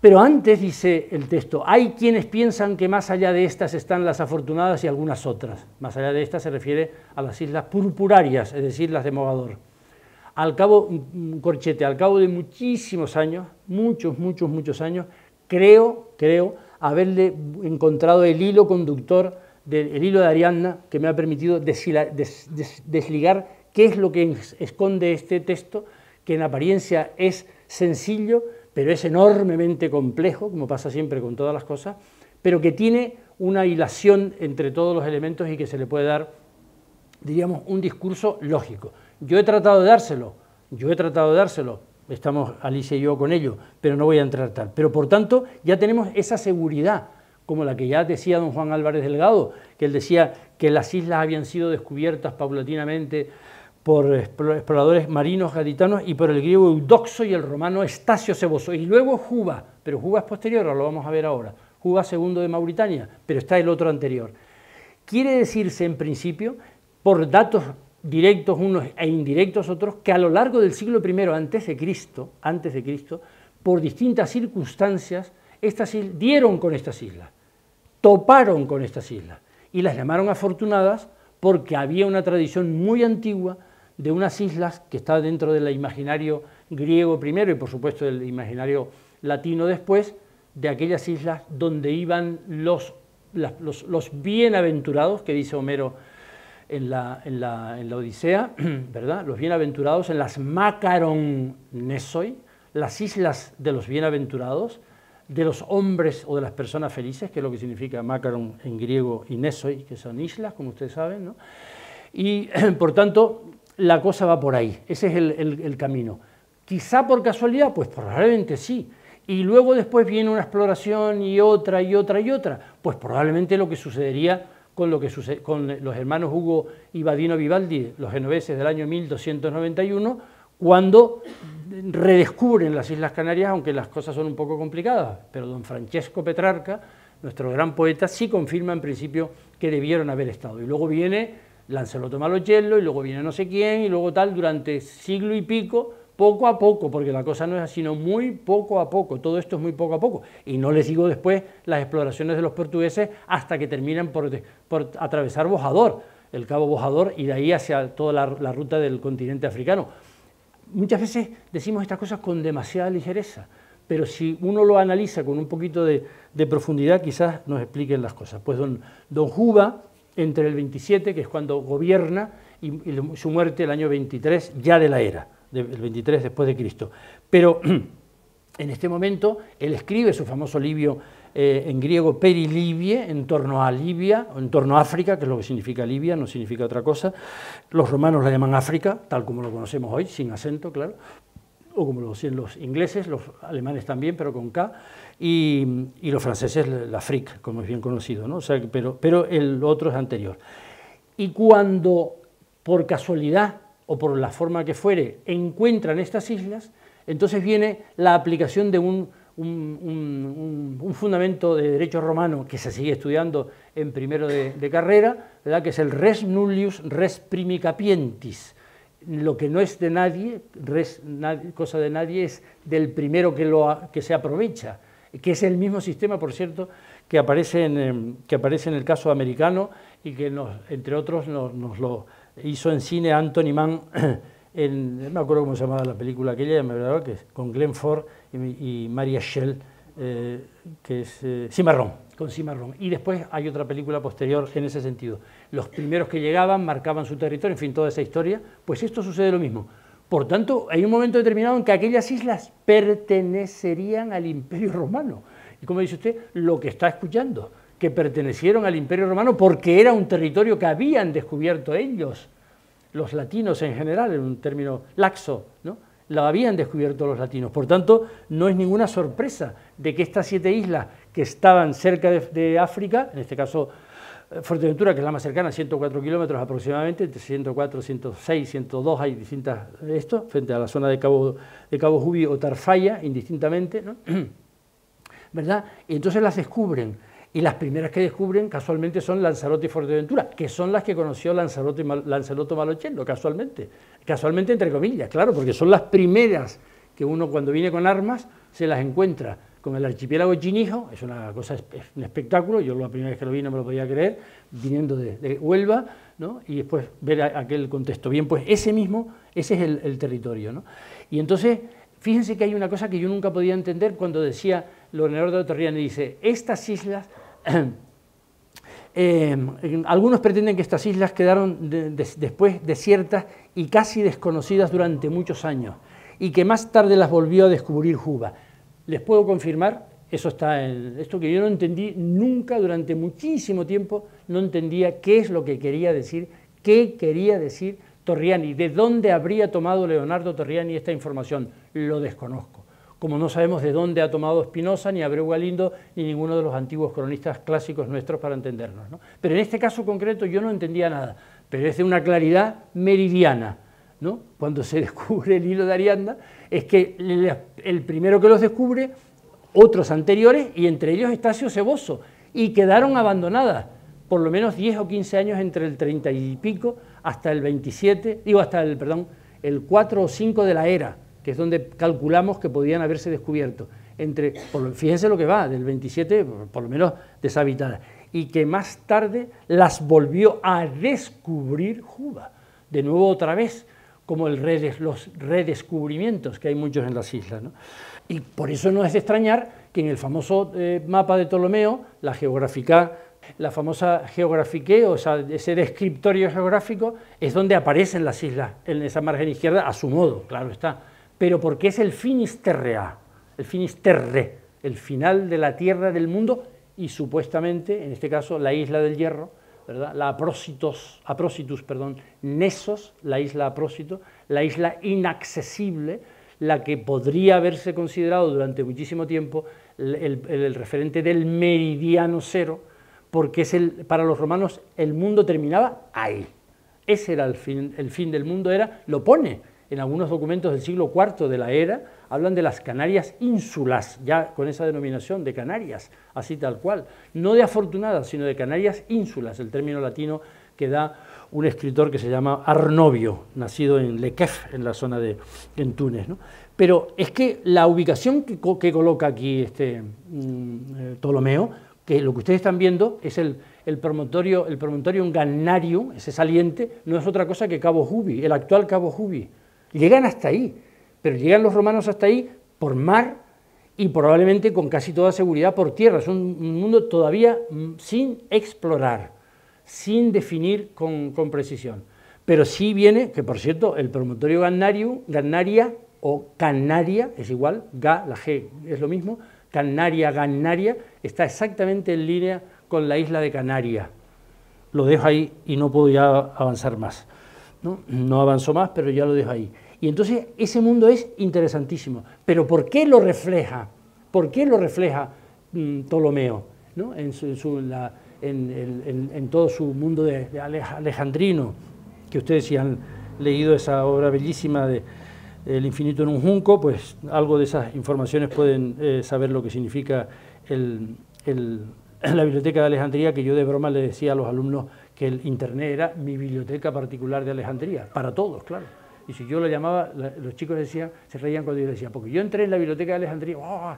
[SPEAKER 1] Pero antes, dice el texto, hay quienes piensan que más allá de estas están las afortunadas y algunas otras. Más allá de estas se refiere a las islas purpurarias, es decir, las de Mogador al cabo, corchete, al cabo de muchísimos años, muchos, muchos, muchos años, creo, creo haberle encontrado el hilo conductor, del, el hilo de Ariadna, que me ha permitido desligar qué es lo que esconde este texto, que en apariencia es sencillo, pero es enormemente complejo, como pasa siempre con todas las cosas, pero que tiene una hilación entre todos los elementos y que se le puede dar, diríamos, un discurso lógico. Yo he tratado de dárselo, yo he tratado de dárselo, estamos Alicia y yo con ello, pero no voy a entrar tal. Pero por tanto, ya tenemos esa seguridad, como la que ya decía don Juan Álvarez Delgado, que él decía que las islas habían sido descubiertas paulatinamente por exploradores marinos gaditanos y por el griego Eudoxo y el romano Estacio Ceboso. Y luego Juba, pero Juba es posterior, lo vamos a ver ahora. Juba segundo de Mauritania, pero está el otro anterior. Quiere decirse en principio, por datos directos unos e indirectos otros, que a lo largo del siglo I antes de Cristo, antes de Cristo, por distintas circunstancias, estas dieron con estas islas, toparon con estas islas y las llamaron afortunadas porque había una tradición muy antigua de unas islas que está dentro del imaginario griego primero y por supuesto del imaginario latino después, de aquellas islas donde iban los, los bienaventurados, que dice Homero en la, en la, en la Odisea, ¿verdad? Los bienaventurados en las Macaron Nesoi, las islas de los bienaventurados, de los hombres o de las personas felices, que es lo que significa Macaron en griego y Nesoi, que son islas, como ustedes saben, ¿no? Y por tanto, la cosa va por ahí, ese es el, el camino. Quizá por casualidad, pues probablemente sí, y luego después viene una exploración y otra y otra y otra, pues probablemente lo que sucedería con, lo que con eh, los hermanos Hugo y Badino Vivaldi, los genoveses del año 1291, cuando redescubren las Islas Canarias, aunque las cosas son un poco complicadas, pero don Francesco Petrarca, nuestro gran poeta, sí confirma en principio que debieron haber estado. Y luego viene Lancelot Malochello, y luego viene no sé quién, y luego tal, durante siglo y pico, poco a poco, porque la cosa no es así, sino muy poco a poco, todo esto es muy poco a poco. Y no les digo después las exploraciones de los portugueses hasta que terminan por, atravesar Bojador, el cabo Bojador, y de ahí hacia toda la, ruta del continente africano. Muchas veces decimos estas cosas con demasiada ligereza, pero si uno lo analiza con un poquito de, profundidad, quizás nos expliquen las cosas. Pues don, don Juba, entre el 27, que es cuando gobierna, y su muerte el año 23, ya de la era del 23 después de Cristo. Pero en este momento él escribe su famoso libio eh, en griego Perilibie, en torno a Libia, o en torno a África, que es lo que significa Libia, no significa otra cosa. Los romanos la llaman África, tal como lo conocemos hoy, sin acento, claro, o como lo decían los ingleses, los alemanes también, pero con K, y, los franceses la Fric, como es bien conocido, ¿no? pero, pero el otro es anterior. Y cuando por casualidad o por la forma que fuere, encuentran estas islas, entonces viene la aplicación de un, un, fundamento de derecho romano que se sigue estudiando en primero de, carrera, ¿verdad? que es el res nullius res primicapientis. Lo que no es de nadie, cosa de nadie, es del primero que, lo, que se aprovecha, que es el mismo sistema, por cierto, que aparece en, em, que aparece en el caso americano y que, entre otros, nos lo hizo en cine Anthony Mann, en, no me acuerdo cómo se llamaba la película aquella, me verdad que es con Glenn Ford y, Maria Shell, eh, que es eh, Cimarrón, con Cimarrón. Y después hay otra película posterior en ese sentido. Los primeros que llegaban marcaban su territorio, en fin, toda esa historia, pues esto sucede lo mismo. Por tanto, hay un momento determinado en que aquellas islas pertenecerían al Imperio Romano. Y como dice usted, lo que está escuchando, que pertenecieron al Imperio Romano porque era un territorio que habían descubierto ellos, los latinos en general, en un término laxo, ¿no? lo habían descubierto los latinos. Por tanto, no es ninguna sorpresa de que estas siete islas que estaban cerca de, África, en este caso eh, Fuerteventura, que es la más cercana, 104 kilómetros aproximadamente, entre 104, 106, 102, hay distintas esto, frente a la zona de Cabo, de Cabo Jubi o Tarfaya, indistintamente, ¿verdad? Y entonces las descubren y las primeras que descubren casualmente son Lanzarote y Fuerteventura, que son las que conoció Lanzarote y Malochello, casualmente. Casualmente entre comillas, claro, porque son las primeras que uno cuando viene con armas se las encuentra. Con el archipiélago Chinijo, es una cosa, es un espectáculo, yo la primera vez que lo vi no me lo podía creer, viniendo de, Huelva, ¿no? y después ver aquel contexto. Bien, pues ese mismo, ese es el, territorio. ¿no? Y entonces, fíjense que hay una cosa que yo nunca podía entender cuando decía Leonardo y dice, estas islas Em, algunos pretenden que estas islas quedaron después desiertas y casi desconocidas durante muchos años y que más tarde las volvió a descubrir Juba. Les puedo confirmar, eso está en, esto que yo no entendí nunca durante muchísimo tiempo, no entendía qué es lo que quería decir, qué quería decir Torriani, de dónde habría tomado Leonardo Torriani esta información, lo desconozco como no sabemos de dónde ha tomado Espinosa, ni Abreu Galindo, ni ninguno de los antiguos cronistas clásicos nuestros para entendernos. ¿no? Pero en este caso concreto yo no entendía nada, pero es de una claridad meridiana. ¿no? Cuando se descubre el hilo de Arianda, es que el primero que los descubre, otros anteriores, y entre ellos Estacio Ceboso, y quedaron abandonadas por lo menos 10 o 15 años entre el 30 y pico hasta el 27, digo hasta el, perdón, el 4 o 5 de la era, que es donde calculamos que podían haberse descubierto, entre, fíjense lo que va, del 27, por lo menos deshabitadas, y que más tarde las volvió a descubrir Juba, de nuevo otra vez, como los redescubrimientos, que hay muchos en las islas. Y por eso no es de extrañar que en el famoso eh, mapa de Ptolomeo, la geográfica, la famosa geografique, o sea, ese descriptorio geográfico, es donde aparecen las islas, en esa margen izquierda, a su modo, claro está pero porque es el finisterrea, el finisterre, el final de la tierra del mundo y supuestamente, en este caso, la isla del hierro, la Aprósitos, Aprositus, perdón, Nesos, la isla Aprósito, la isla inaccesible, la que podría haberse considerado durante muchísimo tiempo el, referente del meridiano cero, porque es el, para los romanos el mundo terminaba ahí. Ese era el fin, el fin del mundo, era, lo pone, en algunos documentos del siglo IV de la era, hablan de las Canarias ínsulas, ya con esa denominación de Canarias, así tal cual. No de afortunadas, sino de Canarias ínsulas, el término latino que da un escritor que se llama Arnovio, nacido en Lequef, en la zona de en Túnez. Pero es que la ubicación que, coloca aquí este mm, eh, Ptolomeo, que lo que ustedes están viendo es el, el promontorio, el promontorio Gannarium, ese saliente, no es otra cosa que Cabo Jubi, el actual Cabo Jubi. Llegan hasta ahí, pero llegan los romanos hasta ahí por mar y probablemente con casi toda seguridad por tierra. Es un mundo todavía mm, sin explorar, sin definir con, precisión. Pero sí viene, que por cierto, el promontorio Gannaria o Canaria es igual, Ga, la G es lo mismo, Canaria, ganaria está exactamente en línea con la isla de Canaria. Lo dejo ahí y no puedo ya avanzar más. ¿no? avanzó más, pero ya lo dejo ahí. Y entonces ese mundo es interesantísimo. Pero ¿por qué lo refleja? ¿Por qué lo refleja mm, Ptolomeo ¿no? en, su, en, todo su mundo de, alejandrino? Que ustedes si han leído esa obra bellísima de El infinito en un junco, pues algo de esas informaciones pueden eh, saber lo que significa la biblioteca de Alejandría, que yo de broma le decía a los alumnos que el Internet era mi biblioteca particular de Alejandría, para todos, claro. Y si yo lo llamaba, los chicos decían, se reían cuando yo decía, porque yo entré en la biblioteca de Alejandría, ¡oh!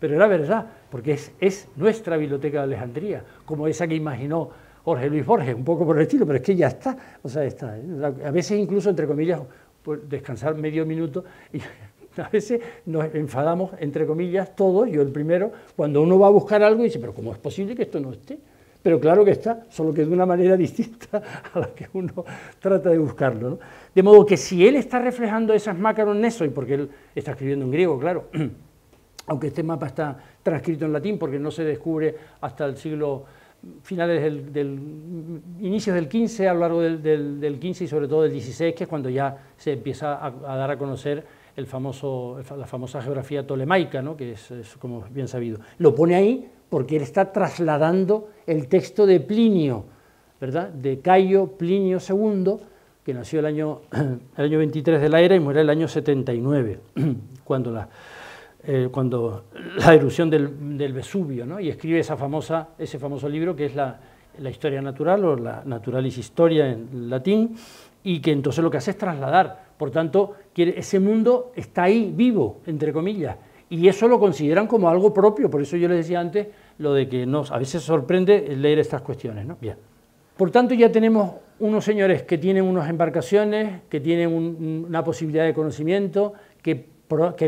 [SPEAKER 1] Pero era verdad, porque es, es nuestra biblioteca de Alejandría, como esa que imaginó Jorge Luis Borges, un poco por el estilo, pero es que ya está. O sea, está. ¿eh? A veces incluso, entre comillas, por descansar medio minuto y a veces nos enfadamos, entre comillas, todos, yo el primero, cuando uno va a buscar algo y dice, pero ¿cómo es posible que esto no esté? Pero claro que está, solo que de una manera distinta a la que uno trata de buscarlo. ¿no? De modo que si él está reflejando esas eso, y porque él está escribiendo en griego, claro, aunque este mapa está transcrito en latín porque no se descubre hasta el siglo finales del, inicio inicios del 15 a lo largo del, XV y sobre todo del XVI, que es cuando ya se empieza a, dar a conocer el famoso, la famosa geografía tolemaica, que es, es, como bien sabido. Lo pone ahí porque él está trasladando el texto de Plinio, ¿verdad? De Cayo Plinio II, que nació el año, el año 23 de la era y muere el año 79, cuando la, eh, cuando la erupción del, del Vesubio, ¿no? Y escribe esa famosa, ese famoso libro que es la, la historia natural o la naturalis historia en latín, y que entonces lo que hace es trasladar. Por tanto, ese mundo está ahí, vivo, entre comillas, y eso lo consideran como algo propio. Por eso yo les decía antes lo de que nos, a veces sorprende leer estas cuestiones. ¿no? Bien. Por tanto, ya tenemos unos señores que tienen unas embarcaciones, que tienen una posibilidad de conocimiento, que,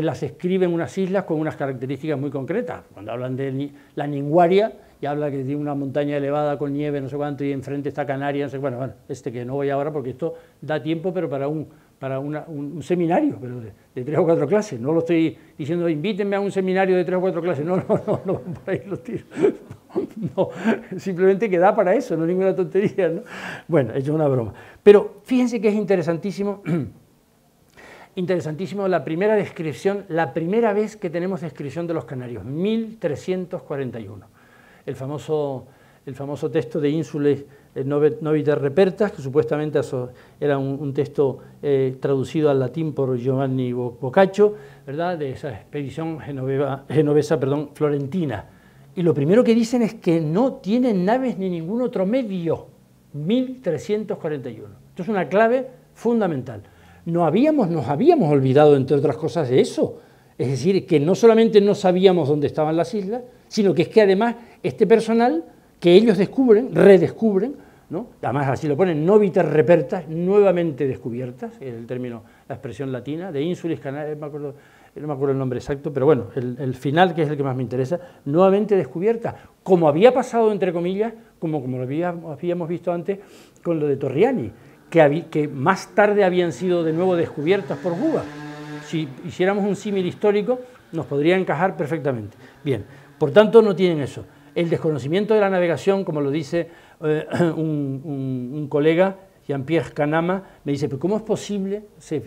[SPEAKER 1] las escriben unas islas con unas características muy concretas. Cuando hablan de la Ninguaria, y habla que tiene una montaña elevada con nieve, no sé cuánto, y enfrente está Canarias, bueno, este que no voy ahora porque esto da tiempo, pero para un para un, seminario, pero de, tres o cuatro clases. No lo estoy diciendo, invítenme a un seminario de tres o cuatro clases. No, no, no, no por ahí lo tiro. No, simplemente que da para eso, no ninguna tontería. Bueno, he hecho una broma. Pero fíjense que es interesantísimo, interesantísimo la primera descripción, la primera vez que tenemos descripción de los canarios, 1341. El famoso, el famoso texto de Ínsules eh, Novitas Repertas, que supuestamente era un, texto eh, traducido al latín por Giovanni Boccaccio, ¿verdad? de esa expedición genovesa perdón, florentina. Y lo primero que dicen es que no tienen naves ni ningún otro medio. 1341. Esto es una clave fundamental. No habíamos, nos habíamos olvidado, entre otras cosas, de eso. Es decir, que no solamente no sabíamos dónde estaban las islas, sino que es que además este personal que ellos descubren, redescubren, ¿no? además así lo ponen, novitas repertas, nuevamente descubiertas, es el término, la expresión latina, de ínsulis canales, no me acuerdo el nombre exacto, pero bueno, el, final, que es el que más me interesa, nuevamente descubiertas, como había pasado, entre comillas, como, como lo habíamos, visto antes con lo de Torriani, que, que más tarde habían sido de nuevo descubiertas por Cuba. Si hiciéramos un símil histórico, nos podría encajar perfectamente. Bien, por tanto, no tienen eso el desconocimiento de la navegación, como lo dice eh, un, colega, Jean-Pierre Canama, me dice, pero ¿cómo es posible, se,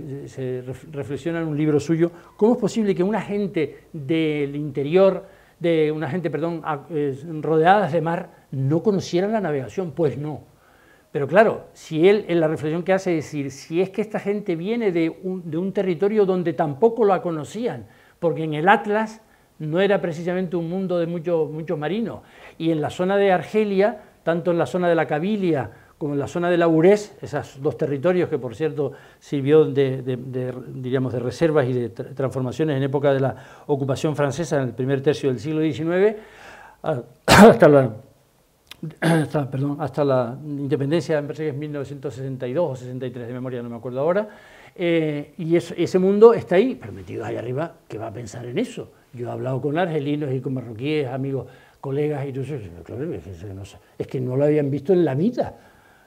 [SPEAKER 1] reflexiona en un libro suyo, cómo es posible que una gente del interior, de una gente, perdón, rodeadas de mar, no conocieran la navegación? Pues no. Pero claro, si él, en la reflexión que hace es decir, si es que esta gente viene de un, de un territorio donde tampoco la conocían, porque en el Atlas no era precisamente un mundo de muchos, mucho marinos. Y en la zona de Argelia, tanto en la zona de la Cabilia como en la zona de la Urés, esos dos territorios que por cierto sirvió de, diríamos, de reservas y de transformaciones en época de la ocupación francesa en el primer tercio del siglo XIX, ah, hasta la, independencia, de 1962 o 63 de memoria, no me acuerdo ahora, eh, y ese mundo está ahí, pero metido ahí arriba, ¿qué va a pensar en eso? Yo he hablado con argelinos y con marroquíes, amigos, colegas, y yo, claro, es, que no, es que no lo habían visto en la vida,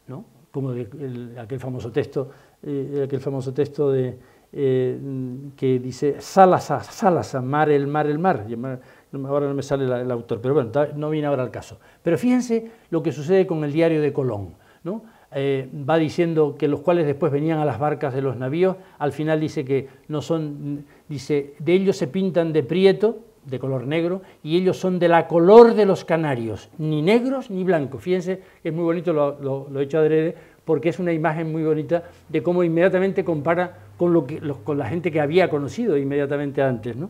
[SPEAKER 1] ¿no? Como aquel famoso texto, eh, aquel famoso texto de, eh, que dice Salas, Salasa, mar, el mar, el mar. Ahora no me sale el autor, pero bueno, no viene ahora el caso. Pero fíjense lo que sucede con el diario de Colón, ¿no? Eh, va diciendo que los cuales después venían a las barcas de los navíos, al final dice que no son dice, de ellos se pintan de prieto, de color negro, y ellos son de la color de los canarios, ni negros ni blancos. Fíjense, es muy bonito, lo, he hecho adrede, porque es una imagen muy bonita de cómo inmediatamente compara con, lo que, con la gente que había conocido inmediatamente antes, ¿no?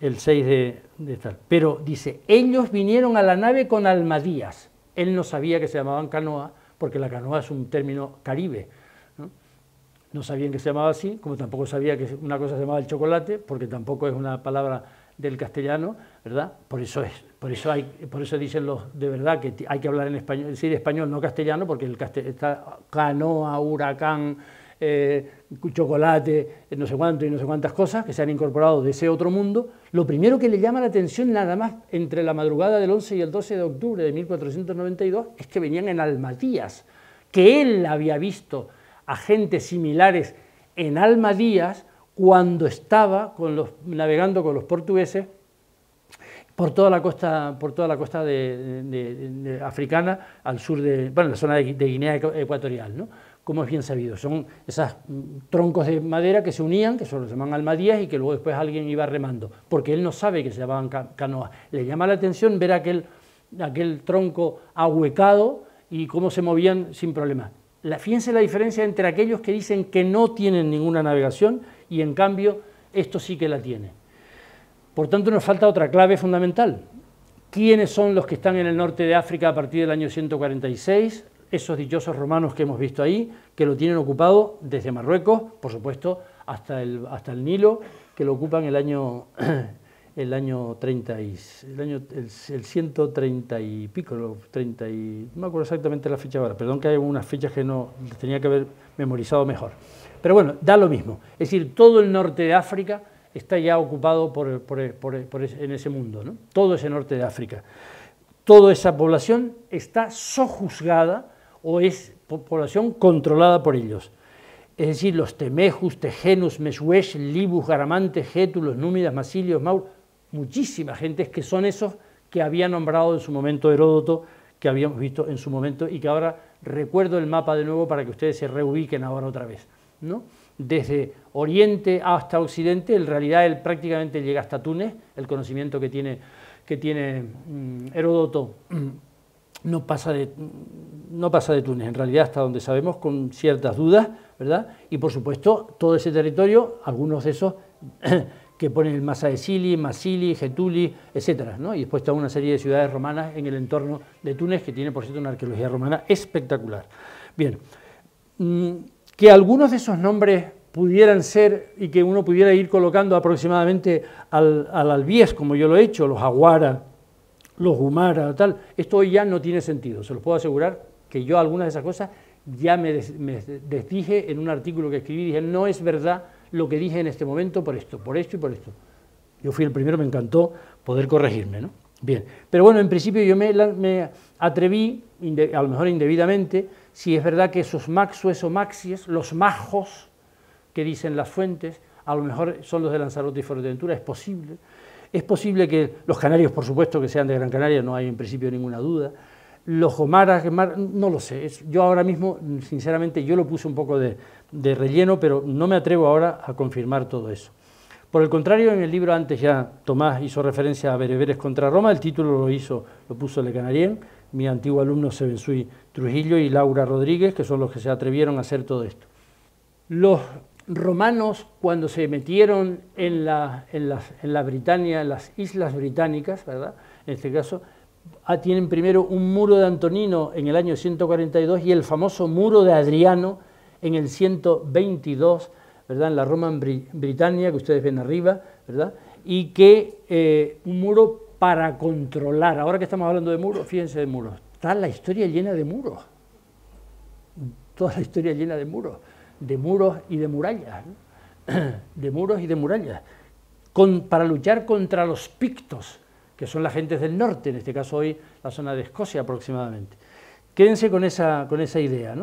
[SPEAKER 1] el 6 de, de tal. Pero dice, ellos vinieron a la nave con almadías. Él no sabía que se llamaban canoa, porque la canoa es un término caribe no sabían que se llamaba así, como tampoco sabía que una cosa se llamaba el chocolate, porque tampoco es una palabra del castellano, ¿verdad? Por eso es, por eso hay, por eso dicen los de verdad que hay que hablar en español, decir español no castellano, porque el castellano está canoa, huracán, eh, chocolate, no sé cuánto y no sé cuántas cosas que se han incorporado de ese otro mundo. Lo primero que le llama la atención nada más entre la madrugada del 11 y el 12 de octubre de 1492 es que venían en Almatías, que él había visto agentes similares en Almadías cuando estaba con los, navegando con los portugueses por toda la costa, por toda la costa de, africana al sur de, bueno, la zona de, Guinea Ecuatorial, ¿no? como es bien sabido. Son esos mm, troncos de madera que se unían, que solo se llaman almadías y que luego después alguien iba remando, porque él no sabe que se llamaban canoas. Le llama la atención ver aquel, aquel tronco ahuecado y cómo se movían sin problemas la, fíjense la diferencia entre aquellos que dicen que no tienen ninguna navegación y en cambio esto sí que la tiene. Por tanto, nos falta otra clave fundamental. ¿Quiénes son los que están en el norte de África a partir del año 146? Esos dichosos romanos que hemos visto ahí, que lo tienen ocupado desde Marruecos, por supuesto, hasta el, hasta el Nilo, que lo ocupan el año el año 30 y, el año el, 130 y pico, 30 y, no me acuerdo exactamente la fecha ahora, perdón que hay unas fechas que no tenía que haber memorizado mejor. Pero bueno, da lo mismo. Es decir, todo el norte de África está ya ocupado por, por, en ese mundo, ¿no? todo ese norte de África. Toda esa población está sojuzgada o es población controlada por ellos. Es decir, los temejus, tejenus, Meswesh, libus, garamantes, gétulos, númidas, masilios, maur, muchísima gente que son esos que había nombrado en su momento Heródoto, que habíamos visto en su momento y que ahora recuerdo el mapa de nuevo para que ustedes se reubiquen ahora otra vez. ¿no? Desde Oriente hasta Occidente, en realidad él prácticamente llega hasta Túnez, el conocimiento que tiene, que tiene mm, Heródoto mm, no pasa, de, mm, no pasa de Túnez, en realidad hasta donde sabemos con ciertas dudas, ¿verdad? Y por supuesto, todo ese territorio, algunos de esos que ponen el Massaesili, de Masili, Getuli, etc. ¿no? Y después está una serie de ciudades romanas en el entorno de Túnez, que tiene, por cierto, una arqueología romana espectacular. Bien, mm, que algunos de esos nombres pudieran ser y que uno pudiera ir colocando aproximadamente al, al albies, como yo lo he hecho, los aguara, los humara, tal, esto hoy ya no tiene sentido, se los puedo asegurar que yo algunas de esas cosas ya me, desdije en un artículo que escribí, dije, no es verdad lo que dije en este momento por esto, por esto y por esto. Yo fui el primero, me encantó poder corregirme, ¿no? Bien, pero bueno, en principio yo me, atreví, a lo mejor indebidamente, si es verdad que esos maxues o maxies, los majos que dicen las fuentes, a lo mejor son los de Lanzarote y Fuerteventura, es posible. Es posible que los canarios, por supuesto, que sean de Gran Canaria, no hay en principio ninguna duda. Los homaras, no lo sé. yo ahora mismo, sinceramente, yo lo puse un poco de, de relleno, pero no me atrevo ahora a confirmar todo eso. Por el contrario, en el libro antes ya Tomás hizo referencia a Bereberes contra Roma, el título lo hizo, lo puso Le Canarien, mi antiguo alumno Sebensui Trujillo y Laura Rodríguez, que son los que se atrevieron a hacer todo esto. Los romanos, cuando se metieron en la, en en Britania, en las islas británicas, ¿verdad? en este caso, ah, tienen primero un muro de Antonino en el año 142 y el famoso muro de Adriano, en el 122, ¿verdad? en la en Britannia, que ustedes ven arriba, ¿verdad? y que eh, un muro para controlar, ahora que estamos hablando de muros, fíjense de muros, está la historia llena de muros, toda la historia llena de muros, de muros y de murallas, de muros y de murallas, para luchar contra los pictos, que son las gentes del norte, en este caso hoy la zona de Escocia aproximadamente. Quédense con esa, con esa idea,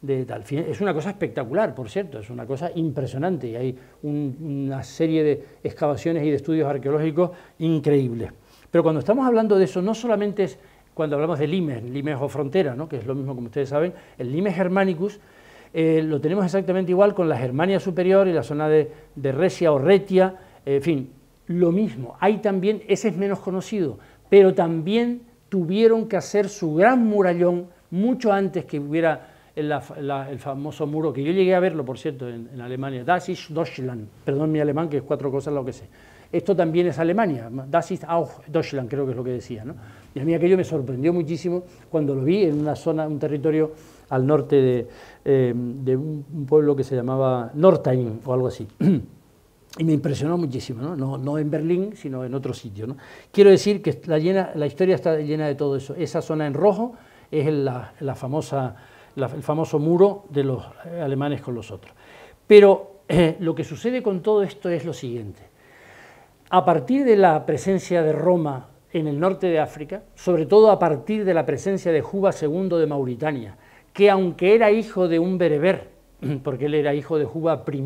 [SPEAKER 1] de Es una cosa espectacular, por cierto, es una cosa impresionante y hay una serie de excavaciones y de estudios arqueológicos increíbles. Pero cuando estamos hablando de eso, no solamente es cuando hablamos de limes, limes o frontera, ¿no? que es lo mismo como ustedes saben, el limes germanicus eh, lo tenemos exactamente igual con la Germania superior y la zona de, de Recia o Retia, eh, en fin, lo mismo. Hay también, ese es menos conocido, pero también tuvieron que hacer su gran murallón mucho antes que hubiera el, famoso muro, que yo llegué a verlo, por cierto, en, Alemania, Das ist Deutschland, perdón mi alemán, que es cuatro cosas lo que sé. Esto también es Alemania, Das ist auch Deutschland, creo que es lo que decía. Y a mí aquello me sorprendió muchísimo cuando lo vi en una zona, un territorio al norte de, eh, de un pueblo que se llamaba Northeim o algo así. y me impresionó muchísimo, ¿no? No, en Berlín, sino en otro sitio. ¿no? Quiero decir que la, historia está llena de todo eso. Esa zona en rojo es la, famosa, el famoso muro de los eh, alemanes con los otros. Pero eh, lo que sucede con todo esto es lo siguiente. A partir de la presencia de Roma en el norte de África, sobre todo a partir de la presencia de Juba II de Mauritania, que aunque era hijo de un bereber, porque él era hijo de Juba I,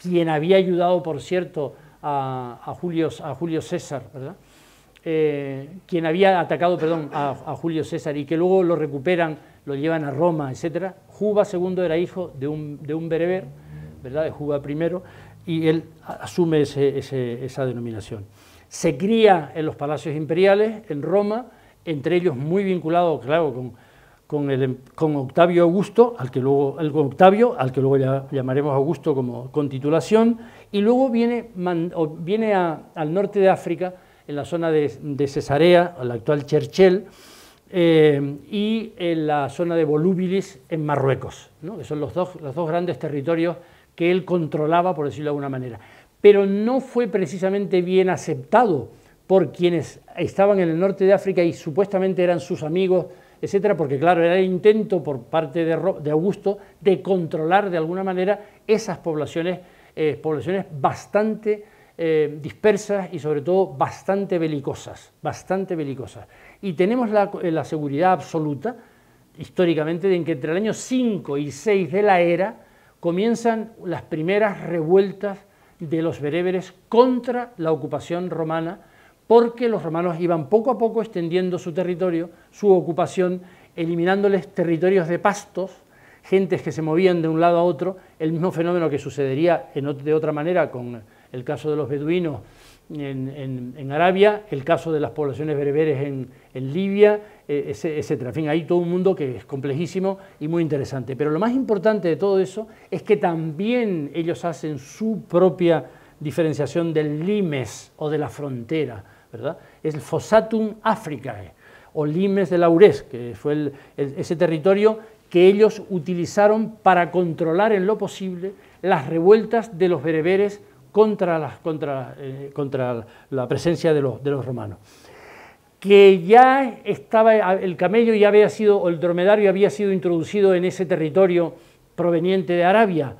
[SPEAKER 1] quien había ayudado, por cierto, a, Julio, a Julio, César, ¿verdad? Eh, quien había atacado, perdón, a, Julio César y que luego lo recuperan, lo llevan a Roma, etc. Juba II era hijo de un, bereber, ¿verdad? De Juba I, y él asume esa denominación. Se cría en los palacios imperiales, en Roma, entre ellos muy vinculado, claro, con Em, con, Octavio Augusto, al que luego, el, Octavio, al que luego ya, llamaremos Augusto como con titulación, y luego viene, viene al norte de África, en la zona de, Cesarea, Cesarea, la actual Churchill, eh, y en la zona de Volubilis, en Marruecos, ¿no? que son los dos, los dos grandes territorios que él controlaba, por decirlo de alguna manera. Pero no fue precisamente bien aceptado por quienes estaban en el norte de África y supuestamente eran sus amigos etcétera, porque claro, era intento por parte de, Augusto de controlar de alguna manera esas poblaciones, eh, poblaciones bastante eh, dispersas y sobre todo bastante belicosas, bastante belicosas. Y tenemos la, eh, seguridad absoluta, históricamente, de que entre el año 5 y 6 de la era comienzan las primeras revueltas de los bereberes contra la ocupación romana porque los romanos iban poco a poco extendiendo su territorio, su ocupación, eliminándoles territorios de pastos, gentes que se movían de un lado a otro, el mismo fenómeno que sucedería de otra manera con el caso de los beduinos en, Arabia, el caso de las poblaciones bereberes en, en Libia, e, etc. En fin, hay todo un mundo que es complejísimo y muy interesante. Pero lo más importante de todo eso es que también ellos hacen su propia diferenciación del limes o de la frontera es el Fossatum Africae, o Limes de Laures, que fue ese territorio que ellos utilizaron para controlar en lo posible las revueltas de los bereberes contra, eh, la presencia de los, romanos. Que ya estaba, el camello ya había sido, o el dromedario había sido introducido en ese territorio proveniente de Arabia,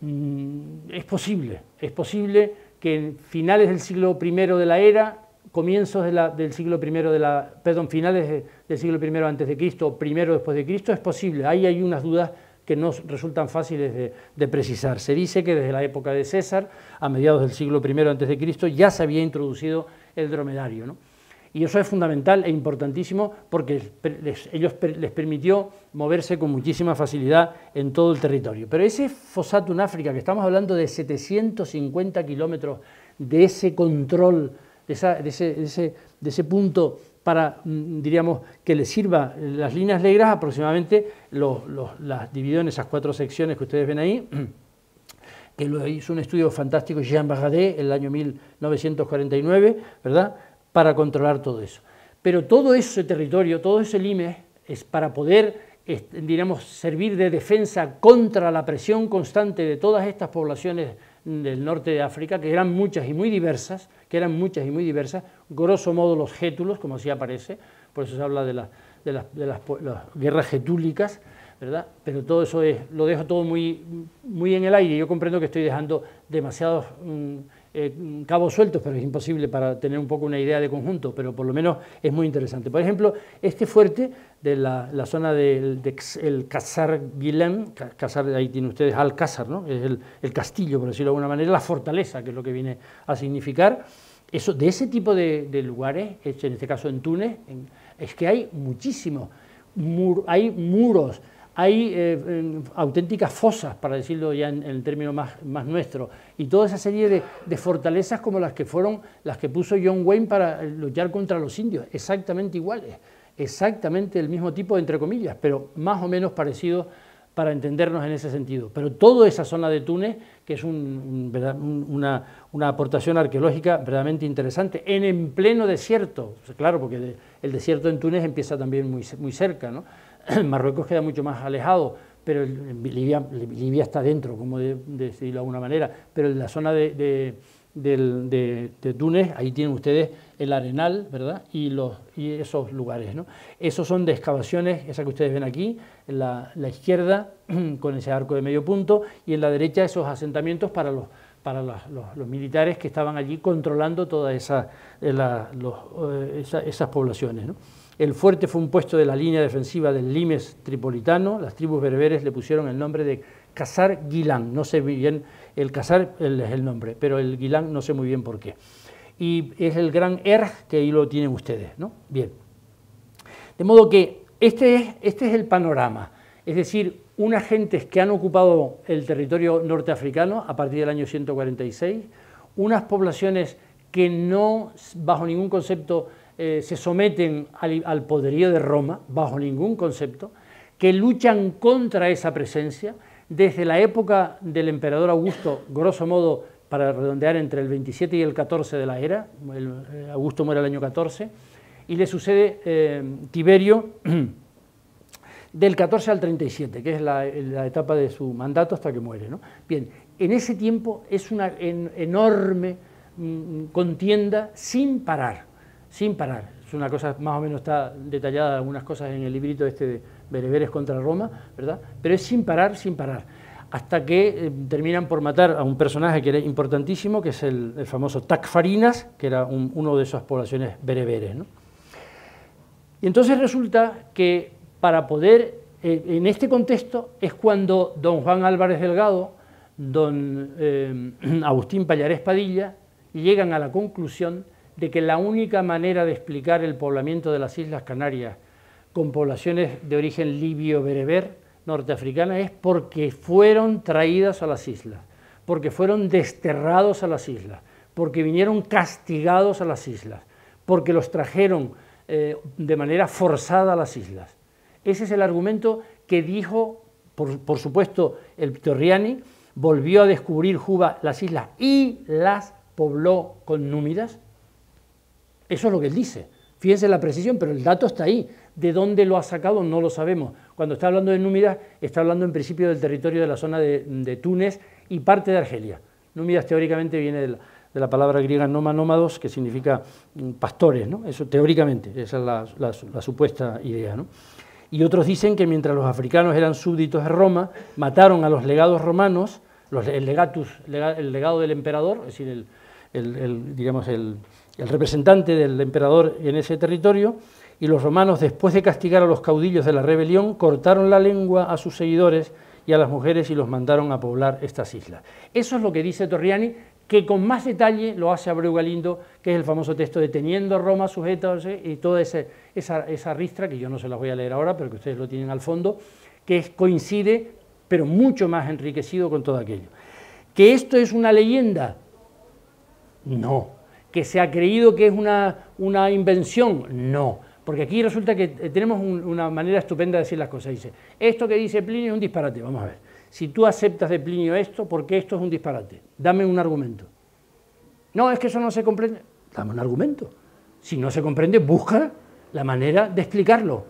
[SPEAKER 1] mm, es posible, es posible que en finales del siglo I de la era, comienzos del siglo I de la, perdón, finales del siglo I antes de Cristo primero después de Cristo, es posible. Ahí hay unas dudas que no resultan fáciles de, precisar. Se dice que desde la época de César, a mediados del siglo I antes de Cristo, ya se había introducido el dromedario. Y eso es fundamental e importantísimo porque ellos les permitió moverse con muchísima facilidad en todo el territorio. Pero ese fosato en África, que estamos hablando de 750 kilómetros de ese control de, ese, punto para, mm, diríamos, que le sirva las líneas negras, aproximadamente los, las dividió en esas cuatro secciones que ustedes ven ahí, que lo hizo un estudio fantástico Jean bagadé en el año 1949, ¿verdad?, para controlar todo eso. Pero todo ese territorio, todo ese límite, es para poder, diríamos, servir de defensa contra la presión constante de todas estas poblaciones del norte de África, que eran muchas y muy diversas, que eran muchas y muy diversas, grosso modo los gétulos, como así aparece, por eso se habla de, las, pues, las, guerras getúlicas, ¿verdad? Pero todo eso es, lo dejo todo muy, muy en el aire, yo comprendo que estoy dejando demasiados... Mm, eh, cabos sueltos, pero es imposible para tener un poco una idea de conjunto, pero por lo menos es muy interesante. Por ejemplo, este fuerte de la, zona del de, de, Casar ahí tiene ustedes Alcázar, ¿no? es el, castillo, por decirlo de alguna manera, la fortaleza, que es lo que viene a significar. Eso, de ese tipo de, lugares, en este caso en Túnez, es que hay muchísimos, hay muros, hay eh, auténticas fosas, para decirlo ya en, el término más nuestro, y toda esa serie de, fortalezas como las que fueron las que puso John Wayne para luchar contra los indios, exactamente iguales, exactamente el mismo tipo, entre comillas, pero más o menos parecidos para entendernos en ese sentido. Pero toda esa zona de Túnez, que es una, aportación arqueológica verdaderamente interesante, en, pleno desierto, claro, porque el desierto en Túnez empieza también muy, muy cerca, Marruecos queda mucho más alejado, pero Libia, está dentro, como decirlo de alguna manera, pero en la zona de, Túnez, ahí tienen ustedes el arenal, ¿verdad? Y, esos lugares, ¿no? Esos son de excavaciones, esa que ustedes ven aquí, en la, izquierda con ese arco de medio punto y en la derecha esos asentamientos para los militares que estaban allí controlando todas eh, eh, esas poblaciones. El fuerte fue un puesto de la línea defensiva del Limes tripolitano. Las tribus berberes le pusieron el nombre de Casar Guilán. No sé bien, el Casar es el nombre, pero el Guilán no sé muy bien por qué. Y es el gran Erg que ahí lo tienen ustedes, ¿no? Bien. De modo que este es, este es el panorama. Es decir, unas gentes que han ocupado el territorio norteafricano a partir del año 146, unas poblaciones que no, bajo ningún concepto, eh, se someten al, poderío de Roma, bajo ningún concepto, que luchan contra esa presencia, desde la época del emperador Augusto, grosso modo, para redondear entre el 27 y el 14 de la era, eh, Augusto muere el año 14, y le sucede eh, Tiberio del 14 al 37, que es la, etapa de su mandato hasta que muere. Bien, en ese tiempo es una enorme mm, contienda sin parar sin parar. Es una cosa, más o menos está detallada algunas cosas en el librito este de Bereberes contra Roma, ¿verdad? Pero es sin parar, sin parar, hasta que eh, terminan por matar a un personaje que era importantísimo, que es el, famoso Tacfarinas, que era uno de esas poblaciones bereberes, Y entonces resulta que para poder, eh, en este contexto, es cuando don Juan Álvarez Delgado, don eh, Agustín Pallares Padilla, llegan a la conclusión de que la única manera de explicar el poblamiento de las Islas Canarias con poblaciones de origen libio-bereber norteafricana es porque fueron traídas a las islas, porque fueron desterrados a las islas, porque vinieron castigados a las islas, porque los trajeron eh, de manera forzada a las islas. Ese es el argumento que dijo, por, supuesto, el Torriani, volvió a descubrir Juba las islas y las pobló con númidas, eso es lo que él dice. Fíjense la precisión, pero el dato está ahí. ¿De dónde lo ha sacado? No lo sabemos. Cuando está hablando de Númidas, está hablando en principio del territorio de la zona de, Túnez y parte de Argelia. Númidas teóricamente viene de la, palabra griega noma nómados, que significa mm, pastores, ¿no? Eso teóricamente, esa es la, supuesta idea, ¿no? Y otros dicen que mientras los africanos eran súbditos de Roma, mataron a los legados romanos, los, el legatus, el legado del emperador, es decir, el, digamos, el, el representante del emperador en ese territorio, y los romanos, después de castigar a los caudillos de la rebelión, cortaron la lengua a sus seguidores y a las mujeres y los mandaron a poblar estas islas. Eso es lo que dice Torriani, que con más detalle lo hace Abreu Galindo, que es el famoso texto de Teniendo a Roma sujeta, y toda esa, ristra, que yo no se las voy a leer ahora, pero que ustedes lo tienen al fondo, que coincide, pero mucho más enriquecido con todo aquello. ¿Que esto es una leyenda? No que se ha creído que es una, una invención. No, porque aquí resulta que eh, tenemos una manera estupenda de decir las cosas. Dice, esto que dice Plinio es un disparate, vamos a ver. Si tú aceptas de Plinio esto, ¿por qué esto es un disparate? Dame un argumento. No, es que eso no se comprende. Dame un argumento. Si no se comprende, busca la manera de explicarlo.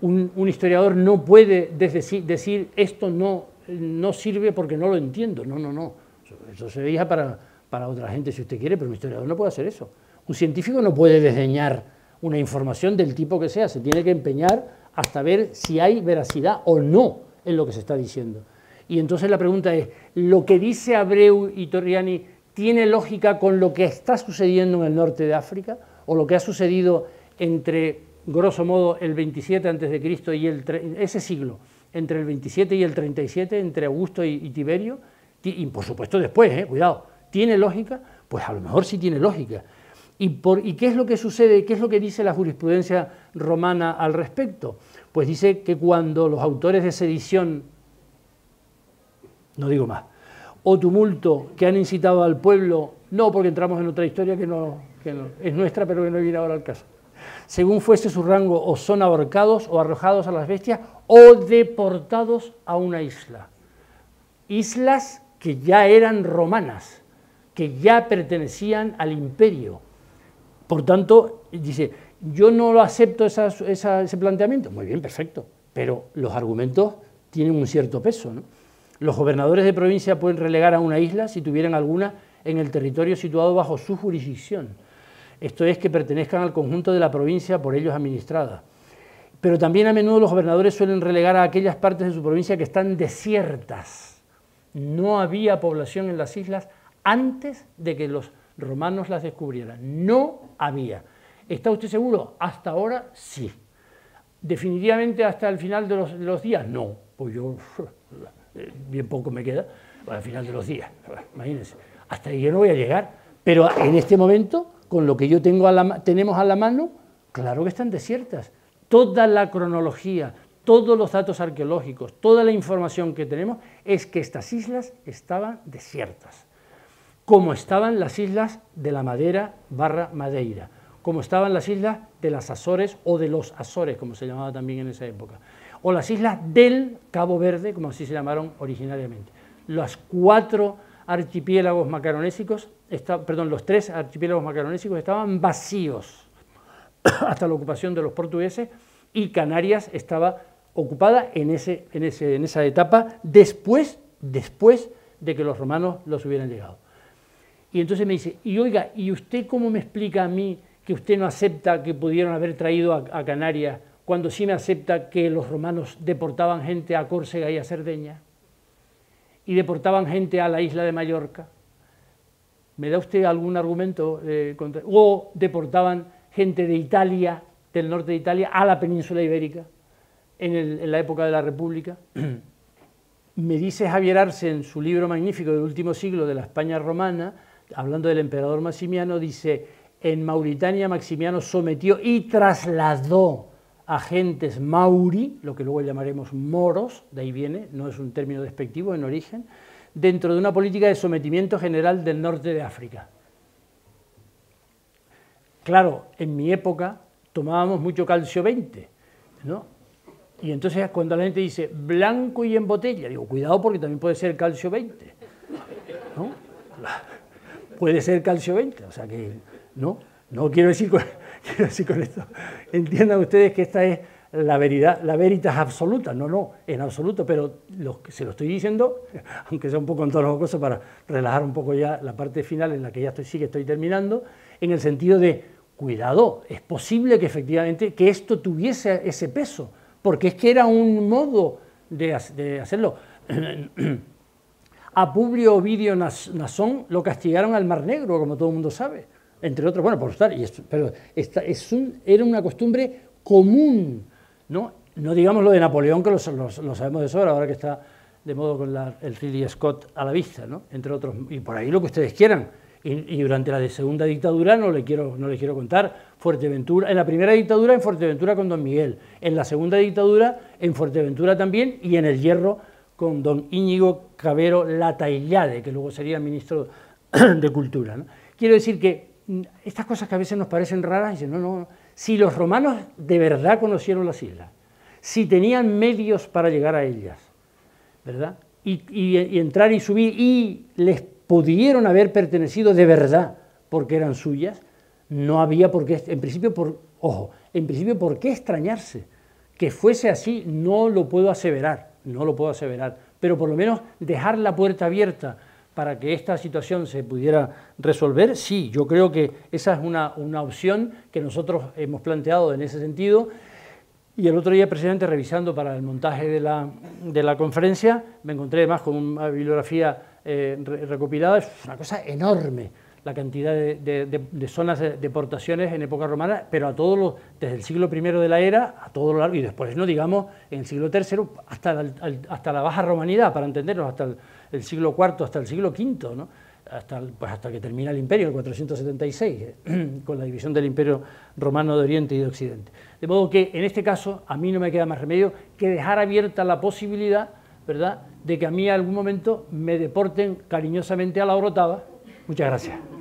[SPEAKER 1] Un, historiador no puede decir, decir esto no, eh, no sirve porque no lo entiendo. No, no, no. Eso, eso se veía para, para otra gente si usted quiere, pero un historiador no puede hacer eso. Un científico no puede desdeñar una información del tipo que sea, se tiene que empeñar hasta ver si hay veracidad o no en lo que se está diciendo. Y entonces la pregunta es, ¿lo que dice Abreu y Torriani tiene lógica con lo que está sucediendo en el norte de África o lo que ha sucedido entre, grosso modo, el 27 a.C. y el, ese siglo, entre el 27 y el 37, entre Augusto y, Tiberio? Y, por supuesto después, eh, cuidado, ¿Tiene lógica? Pues a lo mejor sí tiene lógica. ¿Y, qué es lo que sucede? ¿Qué es lo que dice la jurisprudencia romana al respecto? Pues dice que cuando los autores de sedición, no digo más, o tumulto que han incitado al pueblo, no porque entramos en otra historia que no, que no es nuestra, pero que no viene ahora al caso, según fuese su rango, o son ahorcados o arrojados a las bestias o deportados a una isla. Islas que ya eran romanas que ya pertenecían al imperio. Por tanto, dice, yo no lo acepto ese planteamiento. Muy bien, perfecto. Pero los argumentos tienen un cierto peso. Los gobernadores de provincia pueden relegar a una isla si tuvieran alguna en el territorio situado bajo su jurisdicción. Esto es que pertenezcan al conjunto de la provincia por ellos administrada. Pero también a menudo los gobernadores suelen relegar a aquellas partes de su provincia que están desiertas. No había población en las islas antes de que los romanos las descubrieran. No había. ¿Está usted seguro? Hasta ahora sí. Definitivamente hasta el final de los, días no. Pues yo eh, bien poco me queda al final de los días. Imagínense. Hasta ahí yo no voy a llegar. Pero en este momento, con lo que yo tengo tenemos a la mano, claro que están desiertas. Toda la cronología, todos los datos arqueológicos, toda la información que tenemos es que estas islas estaban desiertas como estaban las islas de la Madera barra Madeira, como estaban las islas de las Azores o de los Azores, como se llamaba también en esa época, o las islas del Cabo Verde, como así se llamaron originariamente. Los cuatro archipiélagos macaronésicos, perdón, los tres archipiélagos macaronésicos estaban vacíos hasta la ocupación de los portugueses y Canarias estaba ocupada en, ese, en, ese, en esa etapa después, después de que los romanos los hubieran llegado. Y entonces me dice, y oiga, ¿y usted cómo me explica a mí que usted no acepta que pudieron haber traído a, Canarias cuando sí me acepta que los romanos deportaban gente a Córcega y a Cerdeña? Y deportaban gente a la isla de Mallorca. ¿Me da usted algún argumento? Eh, o deportaban gente de Italia, del norte de Italia, a la península ibérica, en, en la época de la República. Me dice Javier Arce en su libro magnífico del último siglo de la España romana, hablando del emperador Maximiano, dice, en Mauritania Maximiano sometió y trasladó agentes mauri, lo que luego llamaremos moros, de ahí viene, no es un término despectivo en origen, dentro de una política de sometimiento general del norte de África. Claro, en mi época tomábamos mucho calcio 20, ¿no? Y entonces cuando la gente dice blanco y en botella, digo, cuidado porque también puede ser calcio 20, ¿no? puede ser calcio 20, o sea que no, no quiero decir con, decir con esto, entiendan ustedes que esta es la veridad, la veritas absoluta, no, no, en absoluto, pero se lo estoy diciendo, aunque sea un poco en tono cosas para relajar un poco ya la parte final en la que ya estoy, sí que estoy terminando, en el sentido de, cuidado, es posible que efectivamente que esto tuviese ese peso, porque es que era un modo de, de hacerlo. A Publio Ovidio Nazón lo castigaron al Mar Negro, como todo el mundo sabe, entre otros, bueno, por estar, y pero esta es un, era una costumbre común, ¿no? No digamos lo de Napoleón, que lo, sabemos de sobra, ahora que está de modo con el Ridley Scott a la vista, ¿no? Entre otros, y por ahí lo que ustedes quieran. Y, durante la segunda dictadura, no le, quiero, no le quiero contar, Fuerteventura, en la primera dictadura en Fuerteventura con Don Miguel, en la segunda dictadura en Fuerteventura también y en el Hierro con don Íñigo Cabero Lataillade, que luego sería ministro de Cultura. Quiero decir que mm, estas cosas que a veces nos parecen raras, dicen, no, no, si los romanos de verdad conocieron las islas, si tenían medios para llegar a ellas, ¿verdad? Y, entrar y subir y les pudieron haber pertenecido de verdad porque eran suyas, no había por qué, en principio, ojo, en principio, ¿por qué extrañarse? Que fuese así no lo puedo aseverar, no lo puedo aseverar, pero por lo menos dejar la puerta abierta para que esta situación se pudiera resolver, sí, yo creo que esa es una, opción que nosotros hemos planteado en ese sentido. Y el otro día, presidente, revisando para el montaje de la, conferencia, me encontré además con una bibliografía eh, recopilada, es una cosa enorme la cantidad de, de, zonas de deportaciones en época romana, pero a todos desde el siglo I de la era, a todo lo largo, y después, no digamos, en el siglo III hasta, hasta la baja romanidad, para entendernos, hasta el, siglo IV, hasta el siglo V, ¿no? hasta, pues hasta que termina el imperio, el 476, eh, con la división del imperio romano de Oriente y de Occidente. De modo que, en este caso, a mí no me queda más remedio que dejar abierta la posibilidad, ¿verdad?, de que a mí en algún momento me deporten cariñosamente a la Orotava. Muchas gracias.